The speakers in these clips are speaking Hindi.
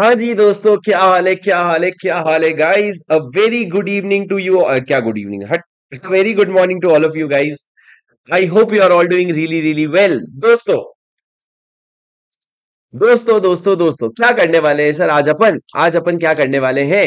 हाँ जी दोस्तों क्या हाल है क्या हाल है क्या हाल है guys a very good evening to you क्या गुड इवनिंग हट very good morning to all of you guys I hope you are all doing really really well दोस्तों दोस्तों दोस्तों दोस्तों क्या करने वाले हैं सर आज अपन आज अपन क्या करने वाले हैं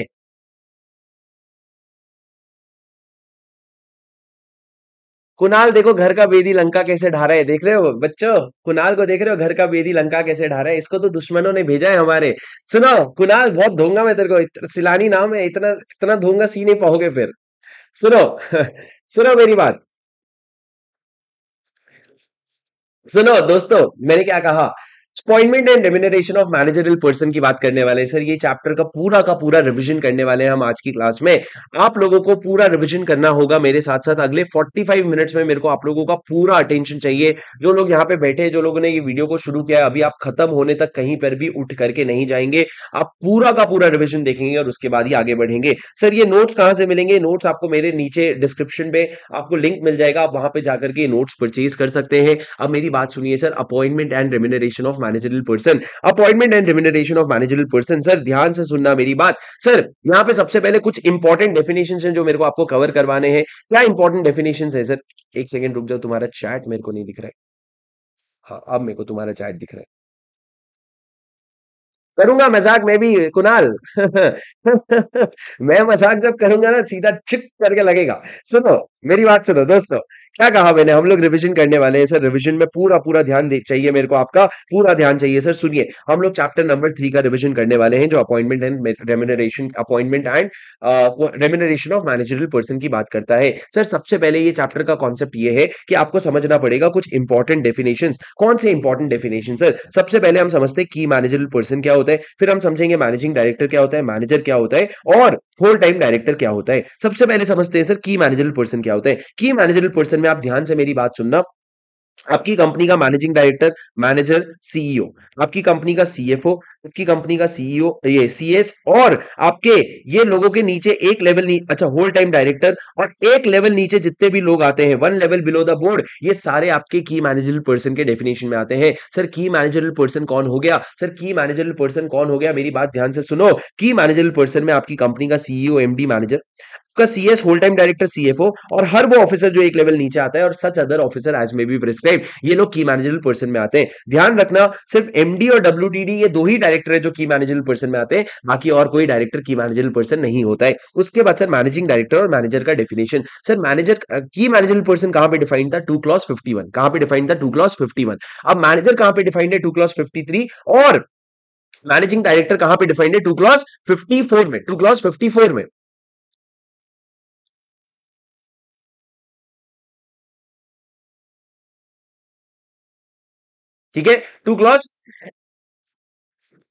कुणाल देखो घर का बेदी लंका कैसे ढा रहा है देख रहे हो बच्चों कुणाल को देख रहे हो घर का बेदी लंका कैसे ढा रहा है इसको तो दुश्मनों ने भेजा है हमारे सुनो कुणाल बहुत धोंगा मैं तेरे को सिलानी नाम है इतना इतना धोंगा सी नहीं पाओगे फिर सुनो सुनो मेरी बात सुनो दोस्तों मैंने क्या कहा appointment and remuneration of managerial person की बात करने वाले हैं सर ये चैप्टर का पूरा का पूरा रिवीजन करने वाले हैं हम आज की क्लास में आप लोगों को पूरा रिवीजन करना होगा मेरे साथ साथ अगले 45 मिनट्स में मेरे को आप लोगों का पूरा अटेंशन चाहिए जो लोग यहाँ पे बैठे जो लोगों ने ये वीडियो को शुरू किया है अभी आप खत्म होने तक कहीं पर भी उठ करके नहीं जाएंगे आप पूरा का पूरा रिविजन देखेंगे और उसके बाद ही आगे बढ़ेंगे सर ये नोट्स कहाँ से मिलेंगे नोट्स आपको मेरे नीचे डिस्क्रिप्शन में आपको लिंक मिल जाएगा आप वहां पर जाकर के नोट्स परचेज कर सकते हैं अब मेरी बात सुनिए sir appointment and remuneration of managerial person appointment and remuneration of managerial person sir ध्यान से सुनना मेरी बात सर यहाँ पे सबसे पहले कुछ इंपॉर्टेंट डेफिनेशन है जो मेरे को आपको कवर करवाने हैं क्या इंपॉर्टेंट डेफिनेशन है सर एक सेकेंड रुक जाओ तुम्हारा चैट मेरे को नहीं दिख रहा है हाँ अब मेरे को तुम्हारा चैट दिख रहा है करूंगा मजाक मैं भी कुनाल मैं मजाक जब करूंगा ना सीधा चिप करके लगेगा सुनो मेरी बात सुनो दोस्तों क्या कहा मैंने हम लोग रिविजन करने वाले हैं सर रिविजन में पूरा पूरा ध्यान चाहिए मेरे को आपका पूरा ध्यान चाहिए सर सुनिए हम लोग चैप्टर नंबर थ्री का रिविजन करने वाले हैं जो appointment and remuneration appointment and remuneration of managerial person की बात करता है सर सबसे पहले ये चैप्टर का कॉन्सेप्ट ये है कि आपको समझना पड़ेगा कुछ इंपॉर्टेंट डेफिनेशन कौन से इंपॉर्टेंट डेफिनेशन सर सबसे पहले हम समझते हैं की मैनेजरल पर्सन क्या होता है फिर हम समझेंगे मैनेजिंग डायरेक्टर क्या होता है मैनेजर क्या होता है और होल टाइम डायरेक्टर क्या होता है सबसे पहले समझते हैं सर की मैनेजरल पर्सन क्या होता है की मैनेजरल पर्सन में आप ध्यान से मेरी बात सुनना आपकी कंपनी का मैनेजिंग डायरेक्टर मैनेजर सीईओ आपकी कंपनी का सीएफओ आपकी कंपनी का सीईओ e ये सीएस और आपके ये लोगों के नीचे एक लेवल नी, अच्छा होल टाइम डायरेक्टर और एक लेवल नीचे जितने भी लोग आते हैं one level below the board ये सारे आपके की मैनेजरल पर्सन के डेफिनेशन में आते हैं सर की मैनेजरल पर्सन कौन हो गया सर की मैनेजरल पर्सन कौन हो गया मेरी बात ध्यान से सुनो की मैनेजरल पर्सन में आपकी कंपनी का सीईओ एमडी मैनेजर का CS whole time director CFO और हर वो ऑफिसर जो एक लेवल नीचे आता है और such other officer as may be prescribe ये लोग की मैनेजरल पर्सन में आते हैं ध्यान रखना सिर्फ एमडी और डब्ल्यू ये दो ही डायरेक्टर है जो की मैनेजरल पर्सन में आते हैं बाकी और कोई डायरेक्टर की मैनेजरल पर्सन नहीं होता है उसके बाद सर मैनेजिंग डायरेक्टर और मैनेजर का डेफिनेशन सर मैनेजर की मैनेजरल पर्सन कहां पर डिफाइन था टू क्लॉस फिफ्टी वन कहां पर डिफाइन था टू क्लॉस फिफ्टी वन अब मैनेजर कहां पर डिफाइंड है टू क्लॉस फिफ्टी थ्री और मैनेजिंग डायरेक्टर कहां पे डिफाइंड है टू क्लॉस फिफ्टी फोर में टू क्लॉस फोर में ठीक है टू क्लॉज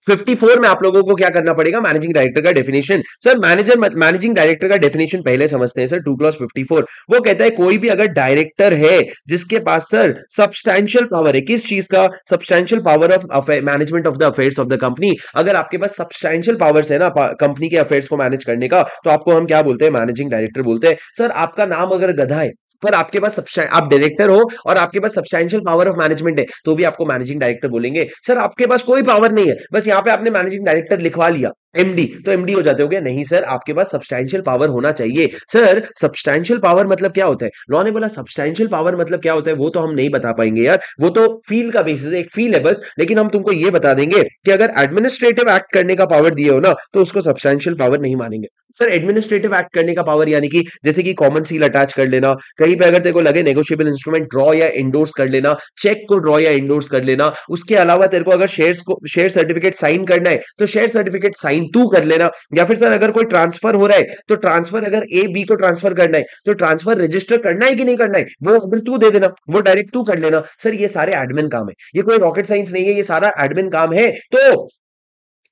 54 में आप लोगों को क्या करना पड़ेगा मैनेजिंग डायरेक्टर का definition sir manager managing director का डेफिनेशन पहले समझते हैं सर टू क्लॉस 54 वो कहता है कोई भी अगर डायरेक्टर है जिसके पास सर सब्सटैंशियल पावर है किस चीज का substantial power of management of the affairs of the company अगर आपके पास सब्सटैंशियल पावर्स है ना कंपनी के अफेयर्स को मैनेज करने का तो आपको हम क्या बोलते हैं मैनेजिंग डायरेक्टर बोलते हैं सर आपका नाम अगर गधा है पर आपके पास आप डायरेक्टर हो और आपके पास सब्सटैंशियल पावर ऑफ मैनेजमेंट है तो भी आपको मैनेजिंग डायरेक्टर बोलेंगे सर आपके पास कोई पावर नहीं है बस यहाँ पे आपने मैनेजिंग डायरेक्टर लिखवा लिया एमडी तो एमडी हो जाते हो गया नहीं सर आपके पास सब्सटैंशियल पावर होना चाहिए सर सब्सटैंशियल पावर मतलब क्या होता है लॉ ने बोला सब्सटैंशियल पावर मतलब क्या होता है वो तो हम नहीं बता पाएंगे यार वो तो फील का बेसिस एक फील है बस लेकिन हम तुमको ये बता देंगे कि अगर एडमिनिस्ट्रेटिव एक्ट करने का पावर दिए हो ना तो उसको सब्सटैंशियल पावर नहीं मानेंगे सर एडमिनिस्ट्रेटिव एक्ट करने का पावर यानी कि जैसे कि कॉमन सील अटैच कर लेना कहीं पे अगर तेरे को लगे नेगोशियबल इंस्ट्रूमेंट ड्रॉ या इंडोर्स कर लेना चेक को ड्रॉ या इंडोर्स कर लेना उसके अलावा तेरे को अगर को शेयर सर्टिफिकेट साइन करना है तो share certificate sign sign too कर लेना या फिर सर अगर कोई ट्रांसफर हो रहा है तो ट्रांसफर अगर ए बी को ट्रांसफर करना है तो ट्रांसफर रजिस्टर करना है कि नहीं करना है वो अगर तू दे देना वो डायरेक्ट तू कर लेना सर ये सारे एडमिन काम है ये कोई रॉकेट साइंस नहीं है ये सारा एडमिन काम है तो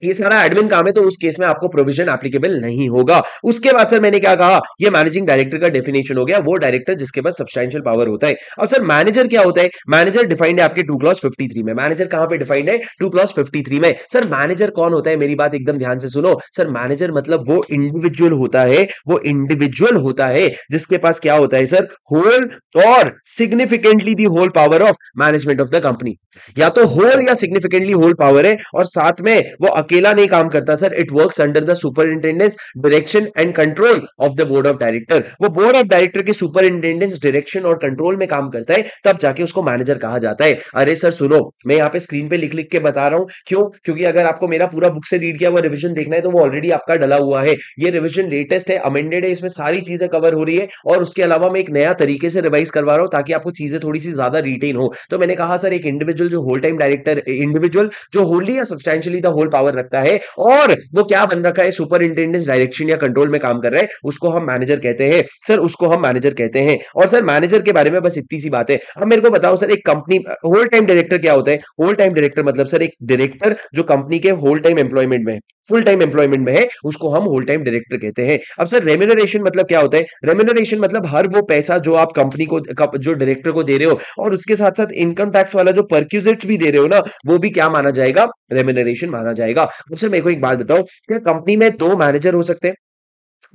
ये सारा एडमिन काम है तो उस केस में आपको प्रोविजन एप्लीकेबल नहीं होगा उसके बाद सर मैंने क्या कहा ये मैनेजिंग डायरेक्टर का डेफिनेशन हो गया वो डायरेक्टर जिसके पास सब्सटेंशियल पावर होता है अब सर मैनेजर क्या होता है मैनेजर डिफाइंड है आपके टू क्लॉस फिफ्टी में मैनेजर कहां पे डिफाइंड है टू क्लॉस फिफ्टी में सर मैनेजर कौन होता है मेरी बात एकदम ध्यान से सुनो सर मैनेजर मतलब वो इंडिविजुअल होता है वो इंडिविजुअल होता है जिसके पास क्या होता है सर होल और significantly the whole power of management of the company या तो होल या सिग्निफिकेंटली होल पावर है और साथ में वो अकेला नहीं काम करता sir it work under the superintendence direction and control of the board of director वो बोर्ड ऑफ डायरेक्टर के सुपरिंटेंडेंस डायरेक्शन और कंट्रोल में काम करता है तब जाके उसको मैनेजर कहा जाता है अरे सर सुनो मैं यहाँ पे स्क्रीन पे लिख लिख के बता रहा हूँ क्यों क्योंकि अगर आपको मेरा पूरा बुक से रीड किया हुआ रिविजन देखना है तो वो ऑलरेडी आपका डला हुआ है ये रिविजन लेटेस्ट है अमेंडेड है इसमें सारी चीजें कवर हो रही है और उसके अलावा मैं एक नया तरीके से रिवाइज करवा रहा हूँ ताकि आपको चीजें थोड़ी सी ज्यादा रिटेन हो तो मैंने कहा सर एक इंडिविजुअल जो होल टाइम डायरेक्टर इंडिविजुअल जो होली या सब्सटैंशियली द होल पावर रखता है और वो क्या बन रखा है सुपरिंटेंडेंस डायरेक्शन या कंट्रोल में काम कर रहा है उसको हम मैनेजर कहते हैं सर उसको हम मैनेजर कहते हैं और सर मैनेजर के बारे में बस इतनी सी बात है अब मेरे को बताओ सर एक कंपनी होल टाइम डायरेक्टर क्या होता है होल टाइम डायरेक्टर मतलब सर एक डायरेक्टर जो कंपनी के होल टाइम एम्प्लॉयमेंट में फुल टाइम एम्प्लॉयमेंट में है उसको हम होल टाइम डायरेक्टर कहते हैं अब सर रेम्यूनरेशन मतलब क्या होता है रेम्यूनरेशन मतलब हर वो पैसा जो आप कंपनी को जो डायरेक्टर को दे रहे हो और उसके साथ साथ इनकम टैक्स वाला जो परक्यूजेट भी दे रहे हो ना वो भी क्या माना जाएगा रेम्यूनरेशन माना जाएगा सर मेरे को एक बात बताओ क्या कंपनी में दो मैनेजर हो सकते हैं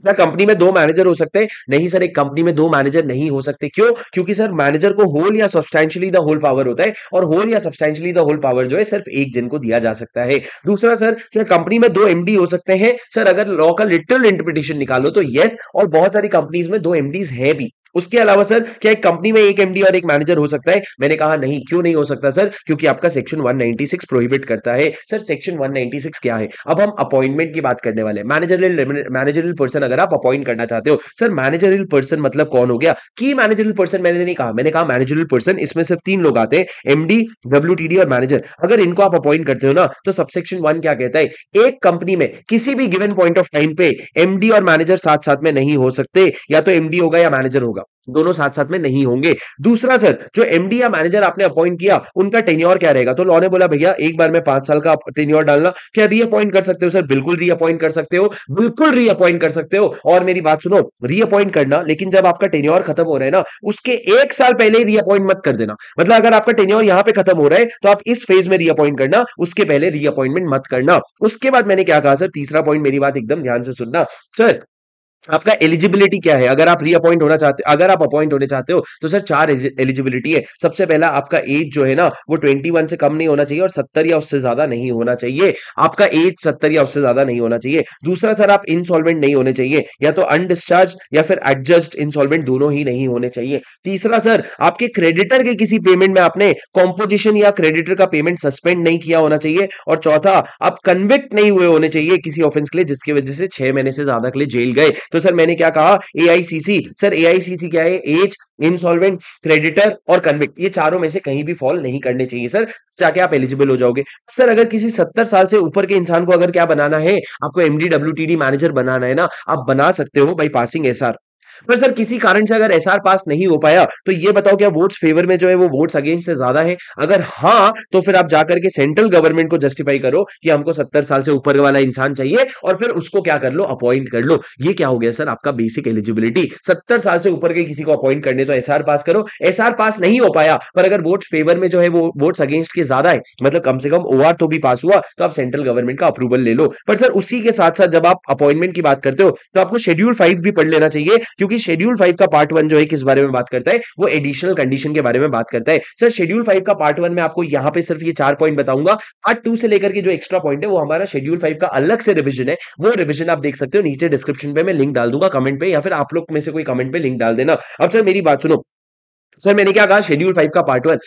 ना कंपनी में दो मैनेजर हो सकते हैं नहीं सर एक कंपनी में दो मैनेजर नहीं हो सकते क्यों क्योंकि सर मैनेजर को होल या सब्सटैंशियली द होल पावर होता है और होल या सब्सटैंशियली द होल पावर जो है सिर्फ एक जन को दिया जा सकता है दूसरा सर क्या कंपनी में दो एमडी हो सकते हैं सर अगर लॉ का लिटरल इंटरप्रिटेशन निकालो तो यस और बहुत सारी कंपनीज में दो एमडीज है भी उसके अलावा सर क्या एक कंपनी में एक एमडी और एक मैनेजर हो सकता है मैंने कहा नहीं क्यों नहीं हो सकता सर क्योंकि आपका सेक्शन 196 प्रोहिबिट करता है सर सेक्शन 196 क्या है अब हम अपॉइंटमेंट की बात करने वाले मैनेजरियल मैनेजरल मैनेजरल पर्सन अगर आप अपॉइंट करना चाहते हो सर मैनेजरल पर्सन मतलब कौन हो गया की मैनेजरल पर्सन मैंने नहीं कहा मैंने कहा मैनेजरल पर्सन इसमें सिर्फ तीन लोग आते हैं एमडी डब्ल्यू और मैनेजर अगर इनको आप अपॉइंट करते हो ना तो सबसेक्शन वन क्या कहता है एक कंपनी में किसी भी गिवन पॉइंट ऑफ टाइम पे एमडी और मैनेजर साथ साथ में नहीं हो सकते या तो एमडी होगा या मैनेजर होगा होगा दोनों साथ साथ में नहीं होंगे दूसरा सर जो एमडी या मैनेजर आपने अपॉइंट किया उनका टेन्योर क्या रहेगा तो लॉ ने बोला भैया एक बार में पांच साल का टेन्योर डालना क्या रीअपॉइंट कर सकते हो सर बिल्कुल रीअपॉइंट कर सकते हो बिल्कुल रीअपॉइंट कर सकते हो और मेरी बात सुनो रीअपॉइंट करना लेकिन जब आपका टेन्योर खत्म हो रहा है ना उसके एक साल पहले ही रीअपॉइंट मत कर देना मतलब अगर आपका टेन्योर यहां पर खत्म हो रहा है तो आप इस फेज में रीअपॉइंट करना उसके पहले रीअपॉइंटमेंट मत करना उसके बाद मैंने क्या कहा सर तीसरा पॉइंट मेरी बात एकदम ध्यान से सुनना सर आपका एलिजिबिलिटी क्या है अगर आप रीअपॉइंट होना चाहते अगर आप अपॉइंट होने चाहते हो तो सर चार एलिजिबिलिटी है सबसे पहला आपका एज जो है ना वो 21 से कम नहीं होना चाहिए और 70 या उससे ज्यादा नहीं होना चाहिए आपका एज 70 या उससे ज्यादा नहीं होना चाहिए दूसरा सर आप इंसॉल्वेंट नहीं होने चाहिए या तो अनडिस्चार्ज या फिर एडजस्ट इंसॉल्वेंट दोनों ही नहीं होने चाहिए तीसरा सर आपके क्रेडिटर के किसी पेमेंट में आपने कॉम्पोजिशन या क्रेडिटर का पेमेंट सस्पेंड नहीं किया होना चाहिए और चौथा आप कन्विक्ट नहीं हुए होने चाहिए किसी ऑफेंस के लिए जिसकी वजह से छह महीने से ज्यादा के लिए जेल गए तो सर मैंने क्या कहा एआईसीसी सर एआईसीसी क्या है एज इंसॉल्वेंट क्रेडिटर और कन्विक्ट ये चारों में से कहीं भी फॉल नहीं करने चाहिए सर ताकि आप एलिजिबल हो जाओगे सर अगर किसी सत्तर साल से ऊपर के इंसान को अगर क्या बनाना है आपको एमडी डब्ल्यू मैनेजर बनाना है ना आप बना सकते हो बाई पासिंग आर पर सर किसी कारण से अगर एस पास नहीं हो पाया तो ये बताओ क्या वोट्स फेवर में जो है वो वोट्स अगेंस्ट से ज्यादा है अगर हाँ तो फिर आप जाकर के सेंट्रल गवर्नमेंट को जस्टिफाई करो कि हमको सत्तर साल से ऊपर वाला इंसान चाहिए और फिर उसको क्या कर लो अपॉइंट कर लो ये क्या हो गया सर आपका बेसिक एलिजिबिलिटी सत्तर साल से ऊपर के किसी को अपॉइंट करने तो एसआर पास करो एसआर पास नहीं हो पाया पर अगर वोट फेवर में जो है वो वोट्स अगेंस्ट के ज्यादा है मतलब कम से कम ओ तो भी पास हुआ तो आप सेंट्रल गवर्नमेंट का अप्रूवल ले लो पर सर उसी के साथ साथ जब आप अपॉइंटमेंट की बात करते हो तो आपको शेड्यूल फाइव भी पढ़ लेना चाहिए क्योंकि शेड्यूल फाइव का पार्ट वन जो है किस बारे में बात करता है वो एडिशनल कंडीशन के बारे में बात करता है सर शेड्यूल फाइव का पार्ट वन में आपको यहाँ पे सिर्फ ये चार पॉइंट बताऊंगा पार्ट टू से लेकर के जो एक्स्ट्रा पॉइंट है वो हमारा शेड्यूल फाइव का अलग से रिविजन है वो रिविजन आप देख सकते हो नीचे डिस्क्रिप्शन पे मैं लिंक डाल दूंगा कमेंट पे या फिर आप लोग में से कोई कमेंट पे लिंक डाल देना अब सर मेरी बात सुनो सर मैंने क्या कहा शेड्यूल फाइव का पार्ट वन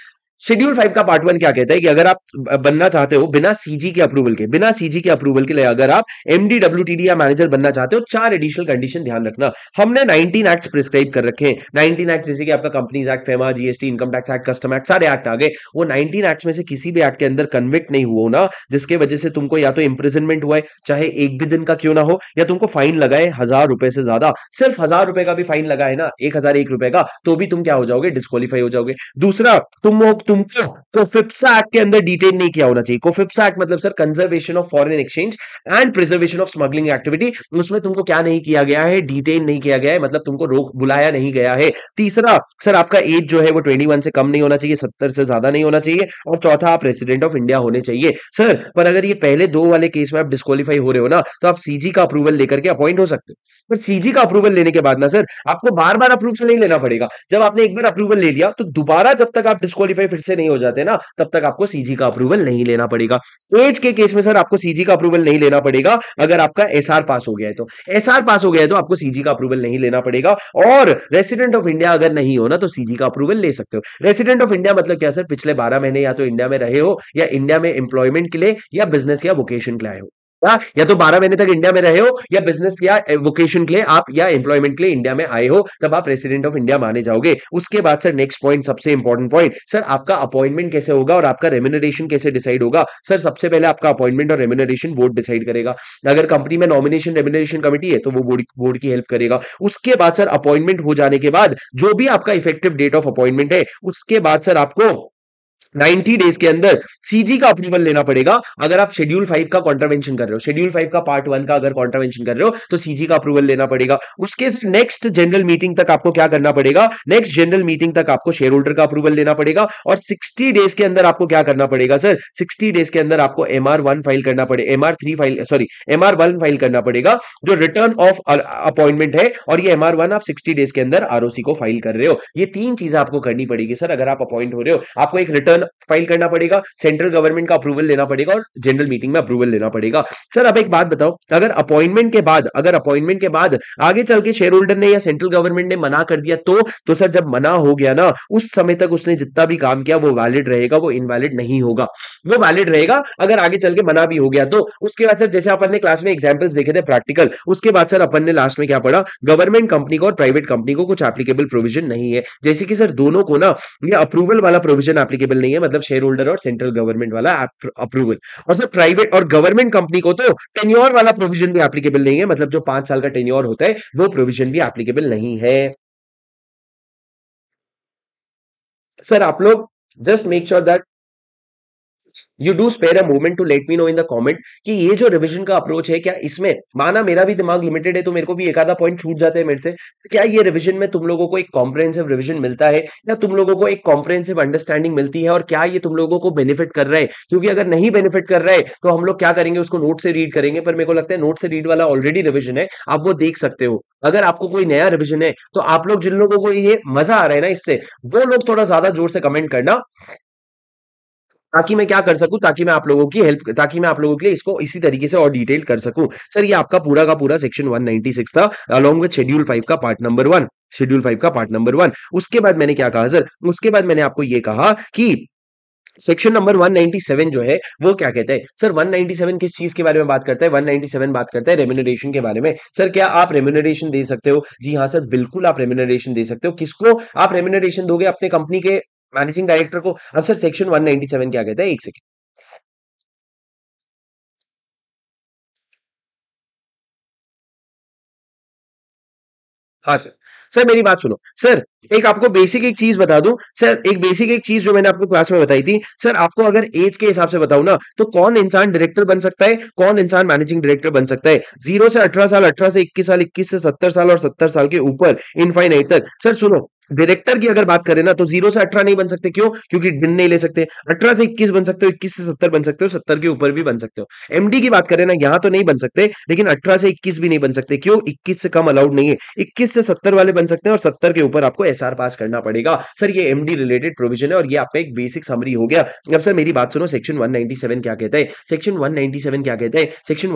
शेड्यूल फाइव का पार्ट वन क्या कहता है कि अगर आप बनना चाहते हो बिना सीजी के अप्रूवल के बिना सीजी के अप्रूवल के लिए अगर आप एमडी डब्ल्यूटीडी या मैनेजर बनना चाहते हो चार एडिशनल कंडीशन ध्यान रखना हमने 19 एक्ट्स प्रिस्क्राइब कर रखे हैं 19 एक्ट जैसे कि आपका companies act FEMA GST income tax act custom act सारे एक्ट आ गए वो नाइनटीन एक्ट में से किसी भी एक्ट के अंदर कन्विक्ट नहीं हुआ ना जिसके वजह से तुमको या तो इंप्रिजनमेंट हुआ है चाहे एक भी दिन का क्यों ना हो या तुमको फाइन लगाए हजार रुपए से ज्यादा सिर्फ हजार रुपए का भी फाइन लगा है ना एक हजार एक रुपए का तो भी तुम क्या हो जाओगे डिस्कालीफाई हो जाओगे दूसरा तुम तुमको कोफिप्सा एक्ट के अंदर डिटेल नहीं किया होना चाहिए कोफिप्सा एक्ट मतलब sir conservation of foreign exchange and preservation of smuggling activity उसमें तुमको क्या नहीं किया गया है डिटेल नहीं किया गया है मतलब तुमको रोक बुलाया नहीं गया है तीसरा सर आपका एज जो है वो ट्वेंटी से कम नहीं होना चाहिए सत्तर से ज्यादा नहीं होना चाहिए और चौथा आप रेसिडेंट ऑफ इंडिया होने चाहिए सर पर अगर ये पहले दो वाले केस में आप डिस्कालीफाई हो रहे हो ना तो आप सीजी का अप्रूवल लेकर के अपॉइंट हो सकते हो पर सीजी का अप्रूवल लेने के बाद ना सर आपको बार बार अप्रूवल नहीं लेना पड़ेगा जब आपने एक बार अप्रूवल ले लिया तो दोबारा जब तक आप डिस्कालीफाई फिर से नहीं हो जाते ना तब तक आपको सीजी का अप्रूवल नहीं लेना पड़ेगा एज के केस में सर आपको सीजी का अप्रूवल नहीं लेना पड़ेगा अगर आपका एसआर पास हो गया है तो एसआर पास हो गया है तो आपको सीजी का अप्रूवल नहीं लेना पड़ेगा और रेसिडेंट ऑफ इंडिया अगर नहीं हो ना तो सीजी का अप्रूवल ले सकते हो रेसिडेंट ऑफ इंडिया मतलब क्या सर पिछले बारह महीने या तो इंडिया में रहे हो या इंडिया में एम्प्लॉयमेंट के लिए या बिजनेस या वोकेशन के लिए हो आ, या तो बारह महीने तक इंडिया में रहे हो या बिजनेस या वोकेशन eh, के लिए आप या एम्प्लॉयमेंट के लिए इंडिया में आए हो तब आप प्रेसिडेंट ऑफ इंडिया माने जाओगे उसके बाद सर नेक्स्ट पॉइंट सबसे इंपॉर्टेंट पॉइंट सर आपका अपॉइंटमेंट कैसे होगा और आपका रेम्यूनरेशन कैसे डिसाइड होगा सर सबसे पहले आपका अपॉइंटमेंट और रेम्यूनरेशन बोर्ड डिसाइड करेगा अगर कंपनी में नॉमिनेशन रेम्यूनरेशन कमिटी है तो वो बोर्ड बोर्ड की हेल्प करेगा उसके बाद सर अपॉइंटमेंट हो जाने के बाद जो भी आपका इफेक्टिव डेट ऑफ अपॉइंटमेंट है उसके बाद सर आपको 90 डेज के अंदर सीजी का अप्रूवल लेना पड़ेगा अगर आप शेड्यूल फाइव का कॉन्ट्रावेंशन कर रहे हो शेड्यूल फाइव का पार्ट वन का अगर कॉन्ट्रावेंशन कर रहे हो तो सीजी का अप्रूवल लेना पड़ेगा उसके नेक्स्ट जनरल मीटिंग तक आपको क्या करना पड़ेगा नेक्स्ट जनरल मीटिंग तक आपको शेयर होल्डर का अप्रूवल लेना पड़ेगा और सिक्सटी डेज के अंदर आपको क्या करना पड़ेगा सर सिक्सटी डेज के अंदर आपको एम फाइल करना पड़ेगा M file sorry M file करना पड़ेगा जो रिटर्न ऑफ अपॉइंटमेंट है और ये एम आप सिक्सटी डेज के अंदर आरओसी को फाइल कर रहे हो ये तीन चीजें आपको करनी पड़ेगी सर अगर आप अपॉइंट हो रहे हो आपको एक रिटर्न फाइल करना पड़ेगा सेंट्रल गवर्नमेंट का अप्रूवल लेना पड़ेगा और जनरल मीटिंग में अप्रूवल लेना पड़ेगा सर अब एक बात बताओ अगर अपॉइंटमेंट के बाद अगर अपॉइंटमेंट के बाद आगे चल के शेयर होल्डर ने या सेंट्रल गवर्नमेंट ने मना कर दिया तो तो सर जब मना हो गया ना उस समय तक उसने जितना भी काम किया वो वैलिड रहेगा वो इनवैलिड नहीं होगा वो वैलिड रहेगा अगर आगे चल के मना भी हो गया तो उसके बाद सर जैसे अपन ने क्लास में एग्जाम्पल्स देखे थे प्रैक्टिकल उसके बाद सर अपन ने लास्ट में क्या पढ़ा गवर्नमेंट कंपनी को और प्राइवेट कंपनी को कुछ एप्लीकेबल प्रोविजन नहीं है जैसे कि सर दोनों को ना ये अप्रूवल वाला प्रोविजन एप्लीकेबल नहीं है है मतलब शेयर होल्डर और सेंट्रल गवर्नमेंट वाला अप्रूवल और सर प्राइवेट और गवर्नमेंट कंपनी को तो टेन्योर वाला प्रोविजन भी एप्लीकेबल नहीं है मतलब जो पांच साल का टेन्योर होता है वो प्रोविजन भी एप्लीकेबल नहीं है सर आप लोग just make sure that you do spare a moment to let me know in the comment कि ये जो रिविजन का अप्रोच है क्या इसमें माना मेरा भी दिमाग लिमिटेड है तो मेरे को भी एक आधा पॉइंट छूट जाता है मेरे से तो क्या ये रिविजन में तुम लोगों को एक कॉम्प्रहेंसिव रिविजन मिलता है या तुम लोगों को एक कॉम्प्रहेंसिव अंडरस्टैंडिंग मिलती है और क्या ये तुम लोगों को बेनिफिट कर रहा है क्योंकि अगर नहीं बेनिफिट कर रहा है तो हम लोग क्या करेंगे उसको नोट से रीड करेंगे पर मेरे को लगता है नोट से रीड वाला ऑलरेडी रिविजन है आप वो देख सकते हो अगर आपको कोई नया रिविजन है तो आप लोग जिन लोगों को ये मजा आ रहा है ना इससे वो लोग थोड़ा ज्यादा जोर से कमेंट करना ताकि मैं क्या कर सकूं ताकि मैं आप लोगों की हेल्प ताकि मैं आप लोगों के लिए इसको इसी तरीके से और डिटेल कर सकूं सर ये आपका पूरा का पूरा सेक्शन 196 था अलोंग विद शेड्यूल फाइव का part number one schedule five का पार्ट नंबर वन उसके बाद मैंने क्या कहा सर उसके बाद मैंने आपको ये कहा कि सेक्शन नंबर 197 जो है वो क्या कहते हैं सर 197 किस चीज के बारे में बात करता है 197 बात करता है रेम्यूनरेशन के बारे में सर क्या आप रेम्यूनरेशन दे सकते हो जी हाँ सर बिल्कुल आप रेम्यूनरेशन दे सकते हो किसको आप रेम्यूनरेशन दोगे अपने कंपनी के मैनेजिंग डायरेक्टर को अब सर सेक्शन 197 क्या कहता है एक सेकेंड हाँ सर सर मेरी बात सुनो सर एक आपको बेसिक एक चीज बता दूं सर एक बेसिक एक चीज जो मैंने आपको क्लास में बताई थी सर आपको अगर एज के हिसाब से बताऊं ना तो कौन इंसान डायरेक्टर बन सकता है कौन इंसान मैनेजिंग डायरेक्टर बन सकता है जीरो से अठारह साल अठारह से इक्कीस साल इक्कीस से सत्तर साल और सत्तर साल के ऊपर इनफाइनाइट तक सर सुनो डायरेक्टर की अगर बात करें ना तो जीरो से अठारह नहीं बन सकते क्यों क्योंकि बिन नहीं ले सकते अठारह से इक्कीस बन सकते हो इक्कीस से सत्तर बन सकते हो सत्तर के ऊपर भी बन सकते हो एमडी की बात करें ना यहाँ तो नहीं बन सकते लेकिन अठारह से इक्कीस भी नहीं बन सकते क्यों इक्कीस से कम अलाउड नहीं है इक्कीस से सत्तर वाले बन सकते हैं और सत्तर के ऊपर आपको एस पास करना पड़ेगा सर ये एमडी रिलेटेड प्रोविजन है और ये आपका एक बेसिक समरी हो गया अब सर मेरी बात सुनो सेक्शन वन क्या कहता है सेक्शन वन क्या कहता है सेक्शन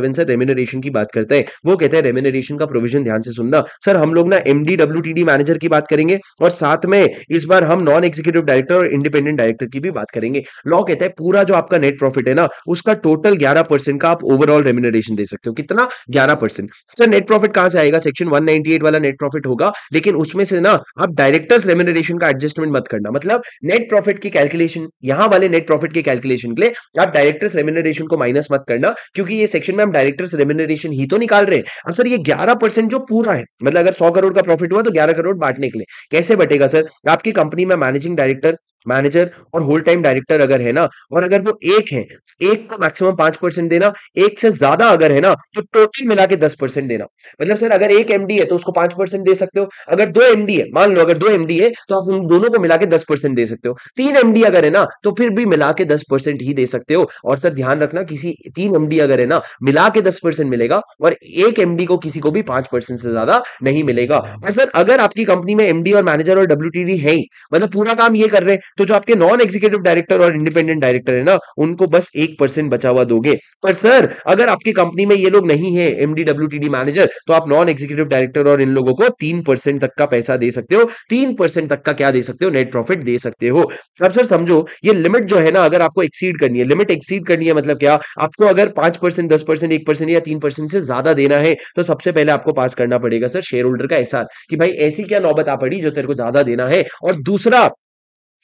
वन सर रेम्यूनरेशन की बात करता है वो कहता है रेम्यूनरेशन का प्रोविजन ध्यान से सुनना सर हम लोग ना एमडी मैनेजर की बात करेंगे और साथ में इस बार हम नॉन एग्जीक्यूटिव डायरेक्टर और इंडिपेंडेंट डायरेक्टर की भी बात करेंगे लॉ कहता है पूरा जो आपका नेट प्रॉफिट है ना उसका टोटल ग्यारह परसेंट का आप ओवरऑल रेम्यूनरेशन दे सकते हो कितना ग्यारह परसेंट सर नेट प्रॉफिट कहां से आएगा सेक्शन वन वाला नेट प्रॉफिट होगा लेकिन उसमें से ना आप डायरेक्टर्स रेम्यूनरेशन का एडजस्टमेंट मत करना मतलब नेट प्रॉफिट की कैलकुलेशन यहां वाले नेट प्रॉफिट के कैलकुलेशन के लिए आप डायरेक्टर्स रेम्यूनरेशन को माइनस मत करना क्योंकि ये सेक्शन में हम डायरेक्टर्स रेम्यूनरेशन ही तो निकाल रहे हैं अब सर ये ग्यारह जो पूरा है मतलब अगर सौ करोड़ का प्रॉफिट हुआ तो ग्यारह करोड़ बांटने के लिए कैसे बटेगा सर आपकी कंपनी में मैनेजिंग डायरेक्टर मैनेजर और होल टाइम डायरेक्टर अगर है ना और अगर वो एक है एक को मैक्सिमम पांच परसेंट देना एक से ज्यादा अगर है ना तो टोटल मिला के दस परसेंट देना मतलब सर अगर एक एमडी है तो उसको पांच परसेंट दे सकते हो अगर दो एमडी है मान लो अगर दो एमडी है तो आप उन दोनों को मिला के दस परसेंट दे सकते हो तीन एमडी अगर है ना तो फिर भी मिला के दस परसेंट ही दे सकते हो और सर ध्यान रखना किसी तीन एमडी अगर है ना मिला के दस परसेंट मिलेगा और एक एमडी को किसी को भी पांच परसेंट से ज्यादा नहीं मिलेगा और सर अगर आपकी कंपनी में एमडी और मैनेजर और डब्ल्यू टी डी है ही मतलब पूरा काम ये कर रहे हैं तो जो आपके नॉन एग्जीक्यूटिव डायरेक्टर और इंडिपेंडेंट डायरेक्टर है ना उनको बस एक परसेंट बचा हुआ दोगे पर सर अगर आपकी कंपनी में ये लोग नहीं है एमडीडब्ल्यू मैनेजर तो आप नॉन एग्जीक्यूटिव डायरेक्टर और इन लोगों को तीन परसेंट तक का पैसा दे सकते हो तीन परसेंट तक का क्या दे सकते हो नेट प्रॉफिट दे सकते हो अब सर समझो ये लिमिट जो है ना अगर आपको एक्सीड करनी है लिमिट एक्सीड करनी है मतलब क्या आपको अगर पांच परसेंट दस परसेंट एक परसेंट या तीन परसेंट से ज्यादा देना है तो सबसे पहले आपको पास करना पड़ेगा सर शेयर होल्डर का एहसास कि भाई ऐसी क्या नौबत आ पड़ी जो तेरे को ज्यादा देना है और दूसरा